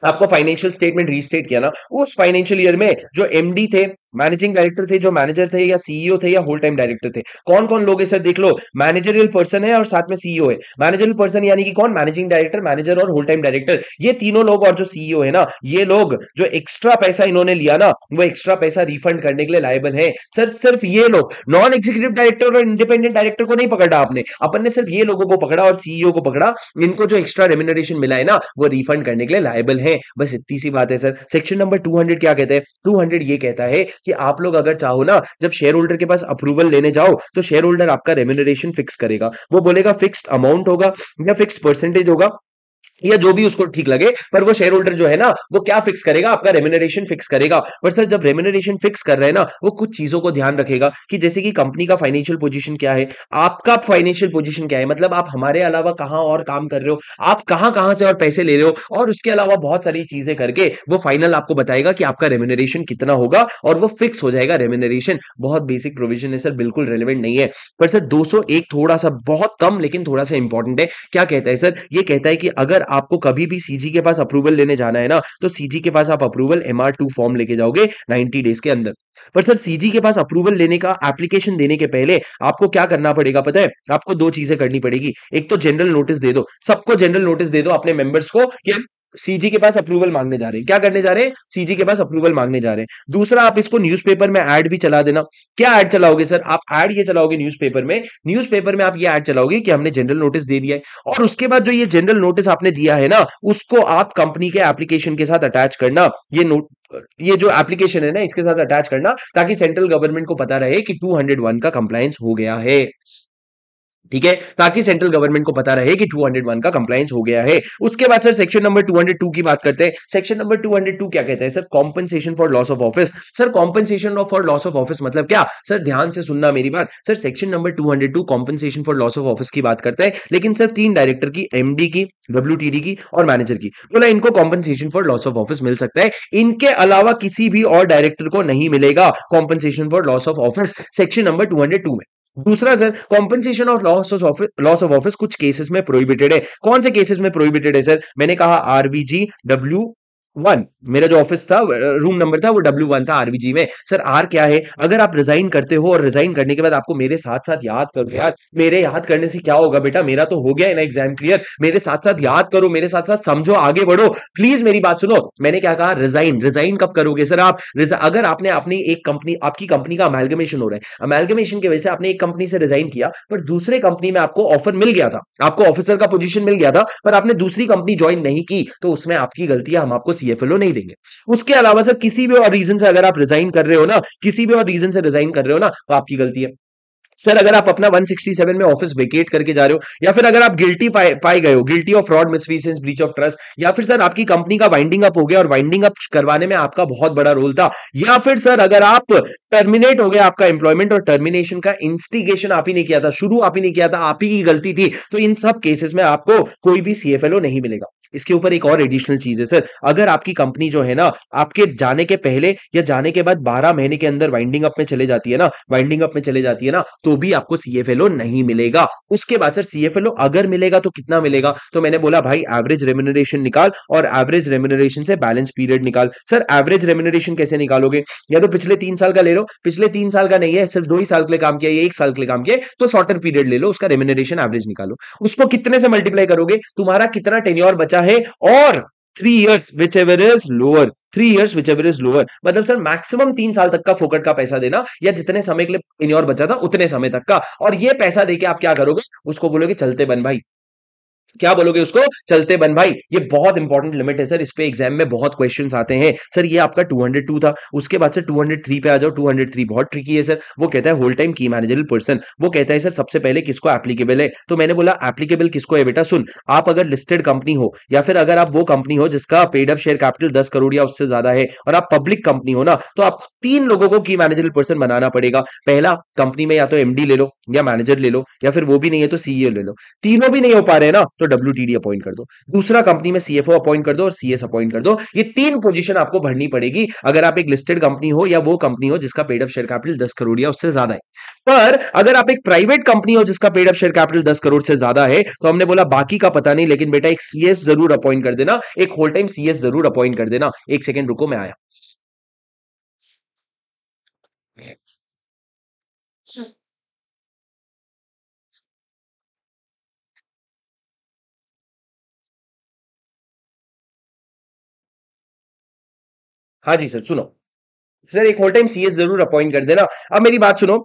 आपको फाइनेंशियल स्टेटमेंट रीस्टेट किया ना उस फाइनेंशियल ईयर में जो एमडी थे मैनेजिंग डायरेक्टर थे जो मैनेजर थे या सीईओ थे या होल टाइम डायरेक्टर थे कौन कौन लोग है सर देख लो मैनेजरियल पर्सन है और साथ में सीईओ है मैनेजरियल पर्सन यानी कि कौन मैनेजिंग डायरेक्टर मैनेजर और होल टाइम डायरेक्टर ये तीनों लोग और जो सीईओ है ना ये लोग जो एक्स्ट्रा पैसा इन्होंने लिया ना वो एक्स्ट्रा पैसा रिफंड करने के लिए लाइबल है सर सिर्फ ये लोग नॉन एग्जीक्यूटिव डायरेक्टर और इंडिपेंडेंट डायरेक्टर को नहीं पकड़ा आपने अपन ने सिर्फ ये लोगों को पकड़ा और सीईओ को पकड़ा इनको जो एक्स्ट्रा रेम्यूनरेशन मिला है ना वो रिफंड करने के लिए लाइबल है बस इतनी सी बात है सर सेक्शन नंबर टू क्या कहते हैं टू ये कहता है कि आप लोग अगर चाहो ना जब शेयर होल्डर के पास अप्रूवल लेने जाओ तो शेयर होल्डर आपका रेम्यूनरेशन फिक्स करेगा वो बोलेगा फिक्स अमाउंट होगा या फिक्स परसेंटेज होगा या जो भी उसको ठीक लगे पर वो शेयर होल्डर जो है ना वो क्या फिक्स करेगा आपका रेम्यूनरेशन फिक्स करेगा पर सर जब रेम्यूनरेशन फिक्स कर रहे हैं ना वो कुछ चीजों को ध्यान रखेगा कि जैसे कि कंपनी का फाइनेंशियल पोजीशन क्या है आपका फाइनेंशियल पोजीशन क्या है मतलब आप हमारे अलावा कहाँ और काम कर रहे हो आप कहाँ कहाँ से और पैसे ले रहे हो और उसके अलावा बहुत सारी चीजें करके वो फाइनल आपको बताएगा कि आपका रेम्यूनरेशन कितना होगा और वो फिक्स हो जाएगा रेम्यूनरेशन बहुत बेसिक प्रोविजन है सर बिल्कुल रेलिवेंट नहीं है पर सर दो थोड़ा सा बहुत कम लेकिन थोड़ा सा इंपॉर्टेंट है क्या कहता है सर ये कहता है कि अगर आपको कभी भी सीजी के पास अप्रूवल लेने जाना है ना तो सीजी के पास आप अप्रूवल एम फॉर्म लेके जाओगे नाइनटी डेज के अंदर पर सर सीजी के पास अप्रूवल लेने का एप्लीकेशन देने के पहले आपको क्या करना पड़ेगा पता है आपको दो चीजें करनी पड़ेगी एक तो जनरल नोटिस दे दो सबको जनरल नोटिस दे दो अपने मेंबर्स को कि सीजी के पास अप्रूवल मांगने जा रहे हैं क्या करने जा रहे हैं सीजी के पास अप्रूवल मांगने जा रहे हैं दूसरा आप इसको न्यूज़पेपर में ऐड भी चला देना क्या ऐड चलाओगे सर आप ऐड ये चलाओगे न्यूज़पेपर में न्यूज़पेपर में आप ये ऐड चलाओगे कि हमने जनरल नोटिस दे दिया है और उसके बाद जो ये जनरल नोटिस आपने दिया है ना उसको आप कंपनी के एप्लीकेशन के साथ अटैच करना ये नोट ये जो एप्लीकेशन है ना इसके साथ अटैच करना ताकि सेंट्रल गवर्नमेंट को पता रहे कि वन का कंप्लायंस हो गया है ठीक है ताकि सेंट्रल गवर्नमेंट को पता रहे कि 201 का कंप्लायंस हो गया है उसके बाद सर सेक्शन नंबर 202 की बात करते हैं सेक्शन नंबर 202 क्या कहता है sir compensation for loss of office sir compensation for loss of office मतलब क्या सर ध्यान से सुनना मेरी बात sir section number 202 compensation for loss of office की बात करता है लेकिन सर तीन डायरेक्टर की एमडी की डब्ल्यू की और मैनेजर की बोला तो इनको compensation for loss of office मिल सकता है इनके अलावा किसी भी और डायरेक्टर को नहीं मिलेगा compensation for loss of office section number two में दूसरा sir compensation of loss of office loss of office कुछ केसेस में प्रोहिबिटेड है कौन से केसेस में प्रोहिबिटेड है सर मैंने कहा आरवीजी डब्ल्यू वन मेरा जो ऑफिस था रूम नंबर था वो डब्ल्यू uh, वन था आरवीजी में सर आर क्या है अगर आप रिजाइन करते हो और रिजाइन करने के बाद आपको मेरे साथ साथ याद करो यार मेरे याद करने से क्या होगा बेटा मेरा तो हो गया है ना एग्जाम क्लियर मेरे साथ साथ याद करो मेरे साथ साथ समझो आगे बढ़ो प्लीज मेरी बात सुनो मैंने क्या कहा रिजाइन रिजाइन कब करोगे सर आप अगर आपने अपनी एक कंपनी आपकी कंपनी का अमेलगमेशन हो रहा है अमेलगमेशन की वजह से आपने एक कंपनी से रिजाइन किया पर दूसरे कंपनी में आपको ऑफर मिल गया था आपको ऑफिसर का पोजिशन मिल गया था पर आपने दूसरी कंपनी ज्वाइन नहीं की तो उसमें आपकी गलती है हम आपको सीएफएलओ नहीं देंगे उसके अलावा सर किसी भी और रीजन से अगर आप रिजाइन कर रहे हो ना किसी भी और रीजन से रिजाइन कर रहे हो ना तो आपकी गलती है सर अगर आप अपना 167 में ऑफिस वेकेट करके जा रहे हो या फिर अगर आप गिल्टी पाए, गए हो guilty of fraud misfeasance breach of trust या फिर सर आपकी कंपनी का वाइंडिंग अप हो गया और वाइंडिंग अप करवाने में आपका बहुत बड़ा रोल था या फिर सर अगर आप टर्मिनेट हो गया आपका एम्प्लॉयमेंट और टर्मिनेशन का इंस्टिगेशन आप ही नहीं किया था शुरू आप ही नहीं किया था आप ही की गलती थी तो इन सब केसेस में आपको कोई भी सीएफएलओ नहीं मिलेगा इसके ऊपर एक और एडिशनल चीज है सर अगर आपकी कंपनी जो है ना आपके जाने के पहले या जाने के बाद बारह महीने के अंदर वाइंडिंग अप में चले जाती है ना वाइंडिंग अप में चले जाती है ना तो भी आपको सीएफएलओ नहीं मिलेगा उसके बाद सर सीएफएलओ अगर मिलेगा तो कितना मिलेगा तो मैंने बोला भाई एवरेज रेम्यूनरेशन निकाल और एवरेज रेम्यूनरेशन से बैलेंस पीरियड निकाल सर एवरेज रेम्यूनरेशन कैसे निकालोगे या तो पिछले तीन साल का ले लो पिछले तीन साल का नहीं है सिर्फ दो ही साल के लिए काम किया एक साल के लिए काम किया तो शॉर्टर पीरियड ले लो उसका रेम्यूनरेशन एवरेज निकालो उसको कितने से मल्टीप्लाई करोगे तुम्हारा कितना टेन्योर बचा क्या है और three years whichever is lower three years whichever is lower मतलब सर मैक्सिमम तीन साल तक का फोकट का पैसा देना या जितने समय के लिए इन और बचा था उतने समय तक का और ये पैसा देके आप क्या करोगे उसको बोलोगे चलते बन भाई क्या बोलोगे उसको चलते बन भाई ये बहुत इंपॉर्टेंट लिमिट है सर इस पे एग्जाम में बहुत क्वेश्चन आते हैं सर ये आपका 202 था उसके बाद से 203 पे आ जाओ 203 बहुत ट्रिकी है सर वो कहता है whole time key managerial person वो कहता है सर सबसे पहले किसको एप्लीकेबल है तो मैंने बोला एप्लीकेबल किसको है बेटा सुन आप अगर लिस्टेड कंपनी हो या फिर अगर आप वो कंपनी हो जिसका पेड अप शेयर कैपिटल दस करोड़ या उससे ज्यादा है और आप पब्लिक कंपनी हो ना तो आपको तीन लोगों को की मैनेजरल पर्सन बनाना पड़ेगा पहला कंपनी में या तो एमडी ले लो या मैनेजर ले लो या फिर वो भी नहीं है तो सीईओ e ले लो तीनों भी नहीं हो पा रहे ना तो डब्ल्यू अपॉइंट कर दो दूसरा कंपनी में सीएफओ अपॉइंट कर दो और सीएस अपॉइंट कर दो ये तीन पोजीशन आपको भरनी पड़ेगी अगर आप एक लिस्टेड कंपनी हो या वो कंपनी हो जिसका पेड अप शेयर कैपिटल दस करोड़ या उससे ज्यादा है पर अगर आप एक प्राइवेट कंपनी हो जिसका पेड अप शेयर कैपिटल दस करोड़ से ज्यादा है तो हमने बोला बाकी का पता नहीं लेकिन बेटा एक सीएस जरूर अपॉइंट कर देना एक होल टाइम सीएस जरूर अपॉइंट कर देना एक सेकेंड रुको मैं आया हाँ जी सर सुनो सर एक होल टाइम सीएस जरूर अपॉइंट कर देना अब मेरी बात सुनो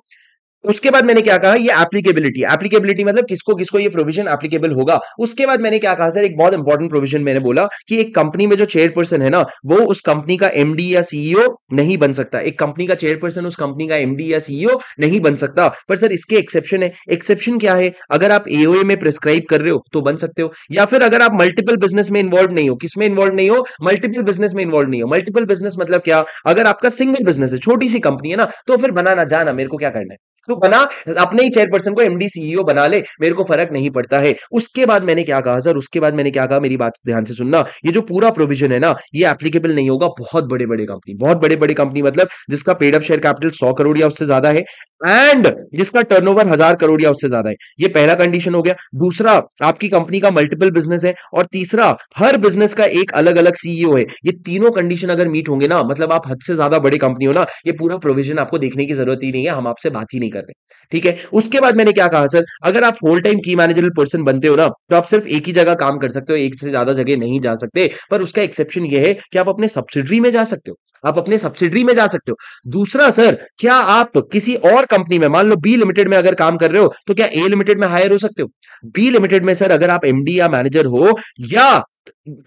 उसके बाद मैंने क्या कहा ये एप्लीकेबिलिटी एप्लीकेबिलिटी मतलब किसको किसको ये प्रोविजन एप्लीकेबल होगा उसके बाद मैंने क्या कहा सर एक बहुत इंपॉर्टेंट प्रोविजन मैंने बोला कि एक कंपनी में जो चेयरपर्सन है ना वो उस कंपनी का एमडी या सीईओ e नहीं बन सकता एक कंपनी का चेयरपर्सन उस कंपनी का एमडी या सीईओ e नहीं बन सकता पर सर इसके एक्सेप्शन है एक्सेप्शन क्या है अगर आप एओए में प्रिस्क्राइब कर रहे हो तो बन सकते हो या फिर अगर आप मल्टीपल बिजनेस में इन्वॉल्व नहीं हो किसमें इन्वॉल्व नहीं हो मल्टीपल बिजनेस में इन्वॉल्व नहीं हो मल्टीपल बिजनेस मतलब क्या अगर आपका सिंगल बिजनेस है छोटी सी कंपनी है ना तो फिर बनाना जाना मेरे को क्या करना है तू बना अपने ही चेयरपर्सन को एमडी सीईओ e बना ले मेरे को फर्क नहीं पड़ता है उसके बाद मैंने क्या कहा सर उसके बाद मैंने क्या कहा मेरी बात ध्यान से सुनना ये जो पूरा प्रोविजन है ना ये एप्लीकेबल नहीं होगा बहुत बड़े बड़े कंपनी बहुत बड़े बड़े कंपनी मतलब जिसका पेड अप शेयर कैपिटल सौ करोड़ या उससे ज्यादा है एंड जिसका ओवर हजार करोड़ या उससे ज्यादा है ये पहला कंडीशन हो गया दूसरा आपकी कंपनी का मल्टीपल बिजनेस है और तीसरा हर बिजनेस का एक अलग अलग सीईओ है ये तीनों कंडीशन अगर मीट होंगे ना मतलब आप हद से ज्यादा बड़े कंपनी हो ना ये पूरा प्रोविजन आपको देखने की जरूरत ही नहीं है हम आपसे बात ही नहीं कर रहे ठीक है उसके बाद मैंने क्या कहा सर अगर आप full time key managerial person बनते हो ना तो आप सिर्फ एक ही जगह काम कर सकते हो एक से ज्यादा जगह नहीं जा सकते पर उसका एक्सेप्शन यह है कि आप अपने सब्सिडरी में जा सकते हो आप अपने सब्सिडरी में जा सकते हो दूसरा सर क्या आप किसी और कंपनी में मान लो बी लिमिटेड में अगर काम कर रहे हो तो क्या ए लिमिटेड में हायर हो सकते हो बी लिमिटेड में सर अगर आप एमडी या मैनेजर हो या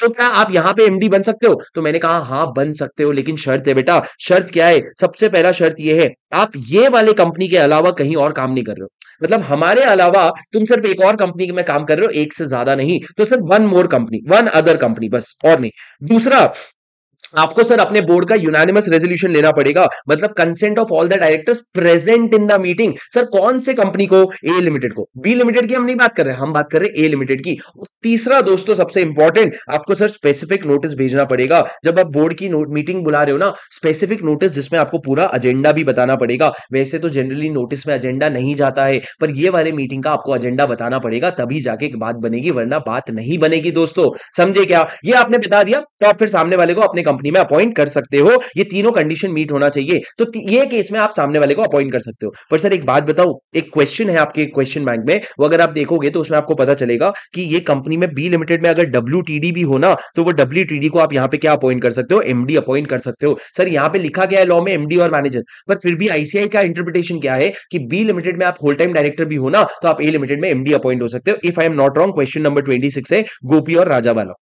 तो क्या आप यहां पे एमडी बन सकते हो तो मैंने कहा हाँ बन सकते हो लेकिन शर्त है बेटा शर्त क्या है सबसे पहला शर्त ये है आप ये वाले कंपनी के अलावा कहीं और काम नहीं कर रहे हो मतलब हमारे अलावा तुम सिर्फ एक और कंपनी में काम कर रहे हो एक से ज्यादा नहीं तो सिर्फ one more company one other company बस और नहीं दूसरा आपको सर अपने बोर्ड का यूनानिमस रेजोल्यूशन लेना पड़ेगा मतलब consent of all the directors present in the meeting sir कौन से कंपनी को ए लिमिटेड को बी लिमिटेड की हम नहीं बात कर रहे हम बात कर रहे हैं ए लिमिटेड की तीसरा दोस्तों सबसे इंपॉर्टेंट आपको सर स्पेसिफिक नोटिस भेजना पड़ेगा जब आप बोर्ड की मीटिंग बुला रहे हो ना स्पेसिफिक नोटिस जिसमें आपको पूरा एजेंडा भी बताना पड़ेगा वैसे तो जनरली नोटिस में एजेंडा नहीं जाता है पर ये वाले मीटिंग का आपको एजेंडा बताना पड़ेगा तभी जाके एक बात बनेगी वरना बात नहीं बनेगी दोस्तों समझे क्या ये आपने बता दिया तो आप फिर सामने वाले को अपने कंपनी कंपनी में अपॉइंट कर सकते हो ये तीनों कंडीशन मीट होना चाहिए तो ये केस में आप सामने वाले को अपॉइंट कर सकते हो पर सर एक बात बताओ एक क्वेश्चन है आपके क्वेश्चन बैंक में वो अगर आप देखोगे तो उसमें आपको पता चलेगा कि ये कंपनी में बी लिमिटेड में अगर डब्ल्यू भी हो ना तो वो डब्ल्यू को आप यहाँ पे क्या अपॉइंट कर सकते हो एमडी अपॉइंट कर सकते हो सर यहाँ पे लिखा गया है लॉ में एमडी और मैनेजर पर फिर भी आईसीआई का इंटरप्रिटेशन क्या है कि बी लिमिटेड में आप होल टाइम डायरेक्टर भी हो ना तो आप ए लिमिटेड में एमडी अपॉइंट हो सकते हो if I am not wrong question number twenty है गोपी और राजा वाला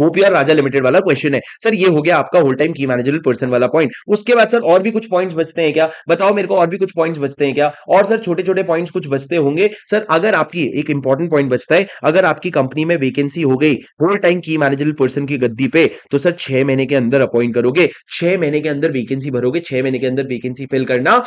गोपीआर राजा लिमिटेड वाला क्वेश्चन है सर ये हो गया आपका whole time key managerial person वाला पॉइंट उसके बाद सर और भी कुछ पॉइंट्स बचते हैं क्या बताओ मेरे को और भी कुछ पॉइंट्स बचते हैं क्या और सर छोटे छोटे पॉइंट्स कुछ बचते होंगे सर अगर आपकी एक इंपॉर्टेंट पॉइंट बचता है अगर आपकी कंपनी में वेकेंसी हो गई whole time key managerial person की गद्दी पे तो सर छह महीने के अंदर अपॉइंट करोगे छह महीने के अंदर वेकेंसी भरोगे छह महीने के अंदर वेकेंसी फिल करना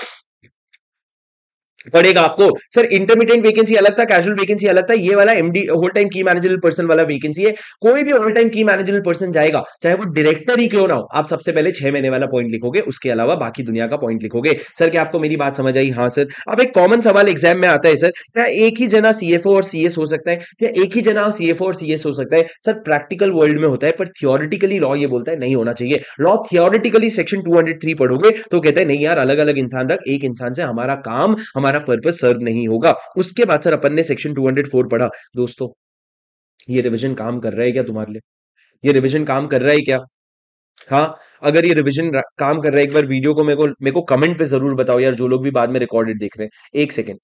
पड़ेगा आपको सर इंटरमीडिएट वैकेंसी अलग था कैजुअल वैकेंसी अलग था ये वाला MD whole time key managerial person वाला वैकेंसी है कोई भी whole time key managerial person जाएगा चाहे वो डायरेक्टर ही क्यों ना हो आप सबसे पहले छह महीने वाला पॉइंट लिखोगे उसके अलावा बाकी दुनिया का पॉइंट लिखोगे सर क्या आपको मेरी बात समझ आई हाँ सर अब एक कॉमन सवाल एग्जाम में आता है सर क्या एक ही जना सीएफओ और सी हो सकता है क्या एक ही जना सीएफओ और सी हो सकता है सर प्रैक्टिकल वर्ल्ड में होता है पर थियोरिटिकली लॉ ये बोलता है नहीं होना चाहिए लॉ थियोरिटिकली सेक्शन टू पढ़ोगे तो कहते हैं नहीं यार अलग अलग इंसान रख एक इंसान से हमारा काम हमारा हमारा पर्पज सर्व नहीं होगा उसके बाद सर अपन ने सेक्शन 204 पढ़ा दोस्तों ये रिविजन काम कर रहा है क्या तुम्हारे लिए ये रिविजन काम कर रहा है क्या हाँ अगर ये रिविजन काम कर रहा है एक बार वीडियो को मेरे को मेरे को कमेंट पे जरूर बताओ यार जो लोग भी बाद में रिकॉर्डेड देख रहे हैं एक सेकेंड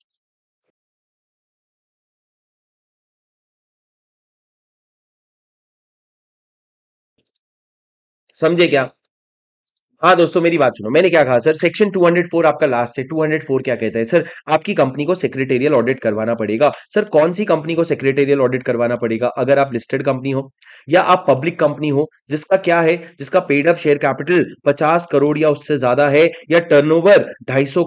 समझे क्या हाँ दोस्तों मेरी बात सुनो मैंने क्या कहा सर सेक्शन 204 आपका लास्ट है 204 क्या कहता है सर आपकी कंपनी को सेक्रेटेरियल ऑडिट करवाना पड़ेगा सर कौन सी कंपनी को सेक्रेटेरियल ऑडिट करवाना पड़ेगा अगर आप लिस्टेड कंपनी हो या आप पब्लिक कंपनी हो जिसका क्या है जिसका पेड अप शेयर कैपिटल पचास करोड़ या उससे ज्यादा है या टर्न ओवर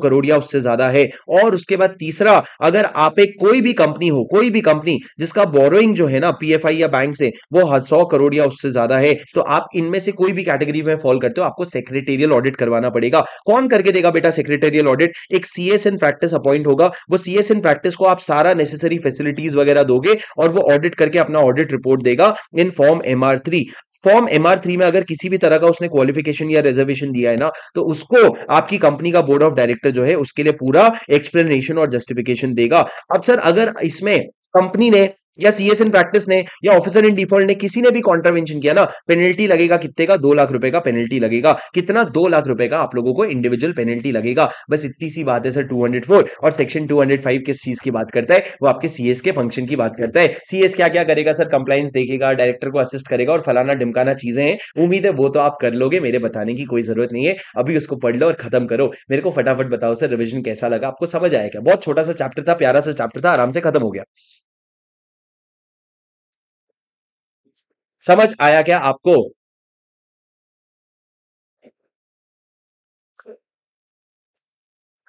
करोड़ या उससे ज्यादा है और उसके बाद तीसरा अगर आप एक कोई भी कंपनी हो कोई भी कंपनी जिसका बोरोइंग जो है ना पी या बैंक से वो सौ करोड़ या उससे ज्यादा है तो आप इनमें से कोई भी कैटेगरी में फॉल करते हो आपको सेक्रेटरी सेक्रेटेरियल ऑडिट करवाना पड़ेगा कौन करके देगा बेटा सेक्रेटेरियल ऑडिट एक सीएस इन प्रैक्टिस अपॉइंट होगा वो सीएस इन प्रैक्टिस को आप सारा नेसेसरी फैसिलिटीज वगैरह दोगे और वो ऑडिट करके अपना ऑडिट रिपोर्ट देगा in form M R three form M three में अगर किसी भी तरह का उसने क्वालिफिकेशन या रिजर्वेशन दिया है ना तो उसको आपकी कंपनी का बोर्ड ऑफ डायरेक्टर जो है उसके लिए पूरा एक्सप्लेनेशन और जस्टिफिकेशन देगा अब सर अगर इसमें कंपनी ने या सी एस इन प्रैक्टिस ने या ऑफिसर इन डिफॉल्ट ने किसी ने भी कॉन्ट्रावेंशन किया ना पेनल्टी लगेगा कितने का दो लाख रुपए का पेनल्टी लगेगा कितना दो लाख रुपए का आप लोगों को इंडिविजुअल पेनल्टी लगेगा बस इतनी सी बात है सर 204 और सेक्शन 205 किस चीज की बात करता है वो आपके सीएस के फंक्शन की बात करता है सीएस क्या क्या करेगा सर कंप्लाइंस देखेगा डायरेक्टर को असिस्ट करेगा और फलाना डिमकाना चीजें हैं उम्मीद है वो तो आप कर लोगे मेरे बताने की कोई जरूरत नहीं है अभी उसको पढ़ लो और खत्म करो मेरे को फटाफट बताओ सर रिविजन कैसा लगा आपको समझ आएगा बहुत छोटा सा चैप्टर था प्यारा सा चैप्टर था आराम से खत्म हो गया समझ आया क्या आपको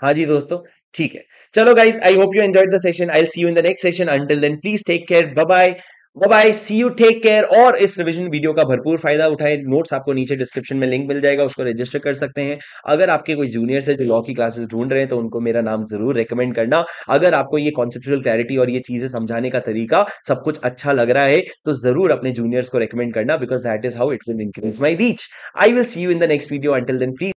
हाँ जी दोस्तों ठीक है चलो guys I hope you enjoy the session I see you in the next session until then please take care bye bye bye see you take care और इस रिवीजन वीडियो का भरपूर फायदा उठाए नोट्स आपको नीचे डिस्क्रिप्शन में लिंक मिल जाएगा उसको रजिस्टर कर सकते हैं अगर आपके कोई जूनियर्स है जो लॉ की क्लासेस ढूंढ रहे हैं तो उनको मेरा नाम जरूर रिकमेंड करना अगर आपको ये कॉन्सेप्चुअल क्लैरिटी और ये चीजें समझाने का तरीका सब कुछ अच्छा लग रहा है तो जरूर अपने जूनियर्स को रिकमेंड करना because that is how it will increase my reach I will see you in the next video until then please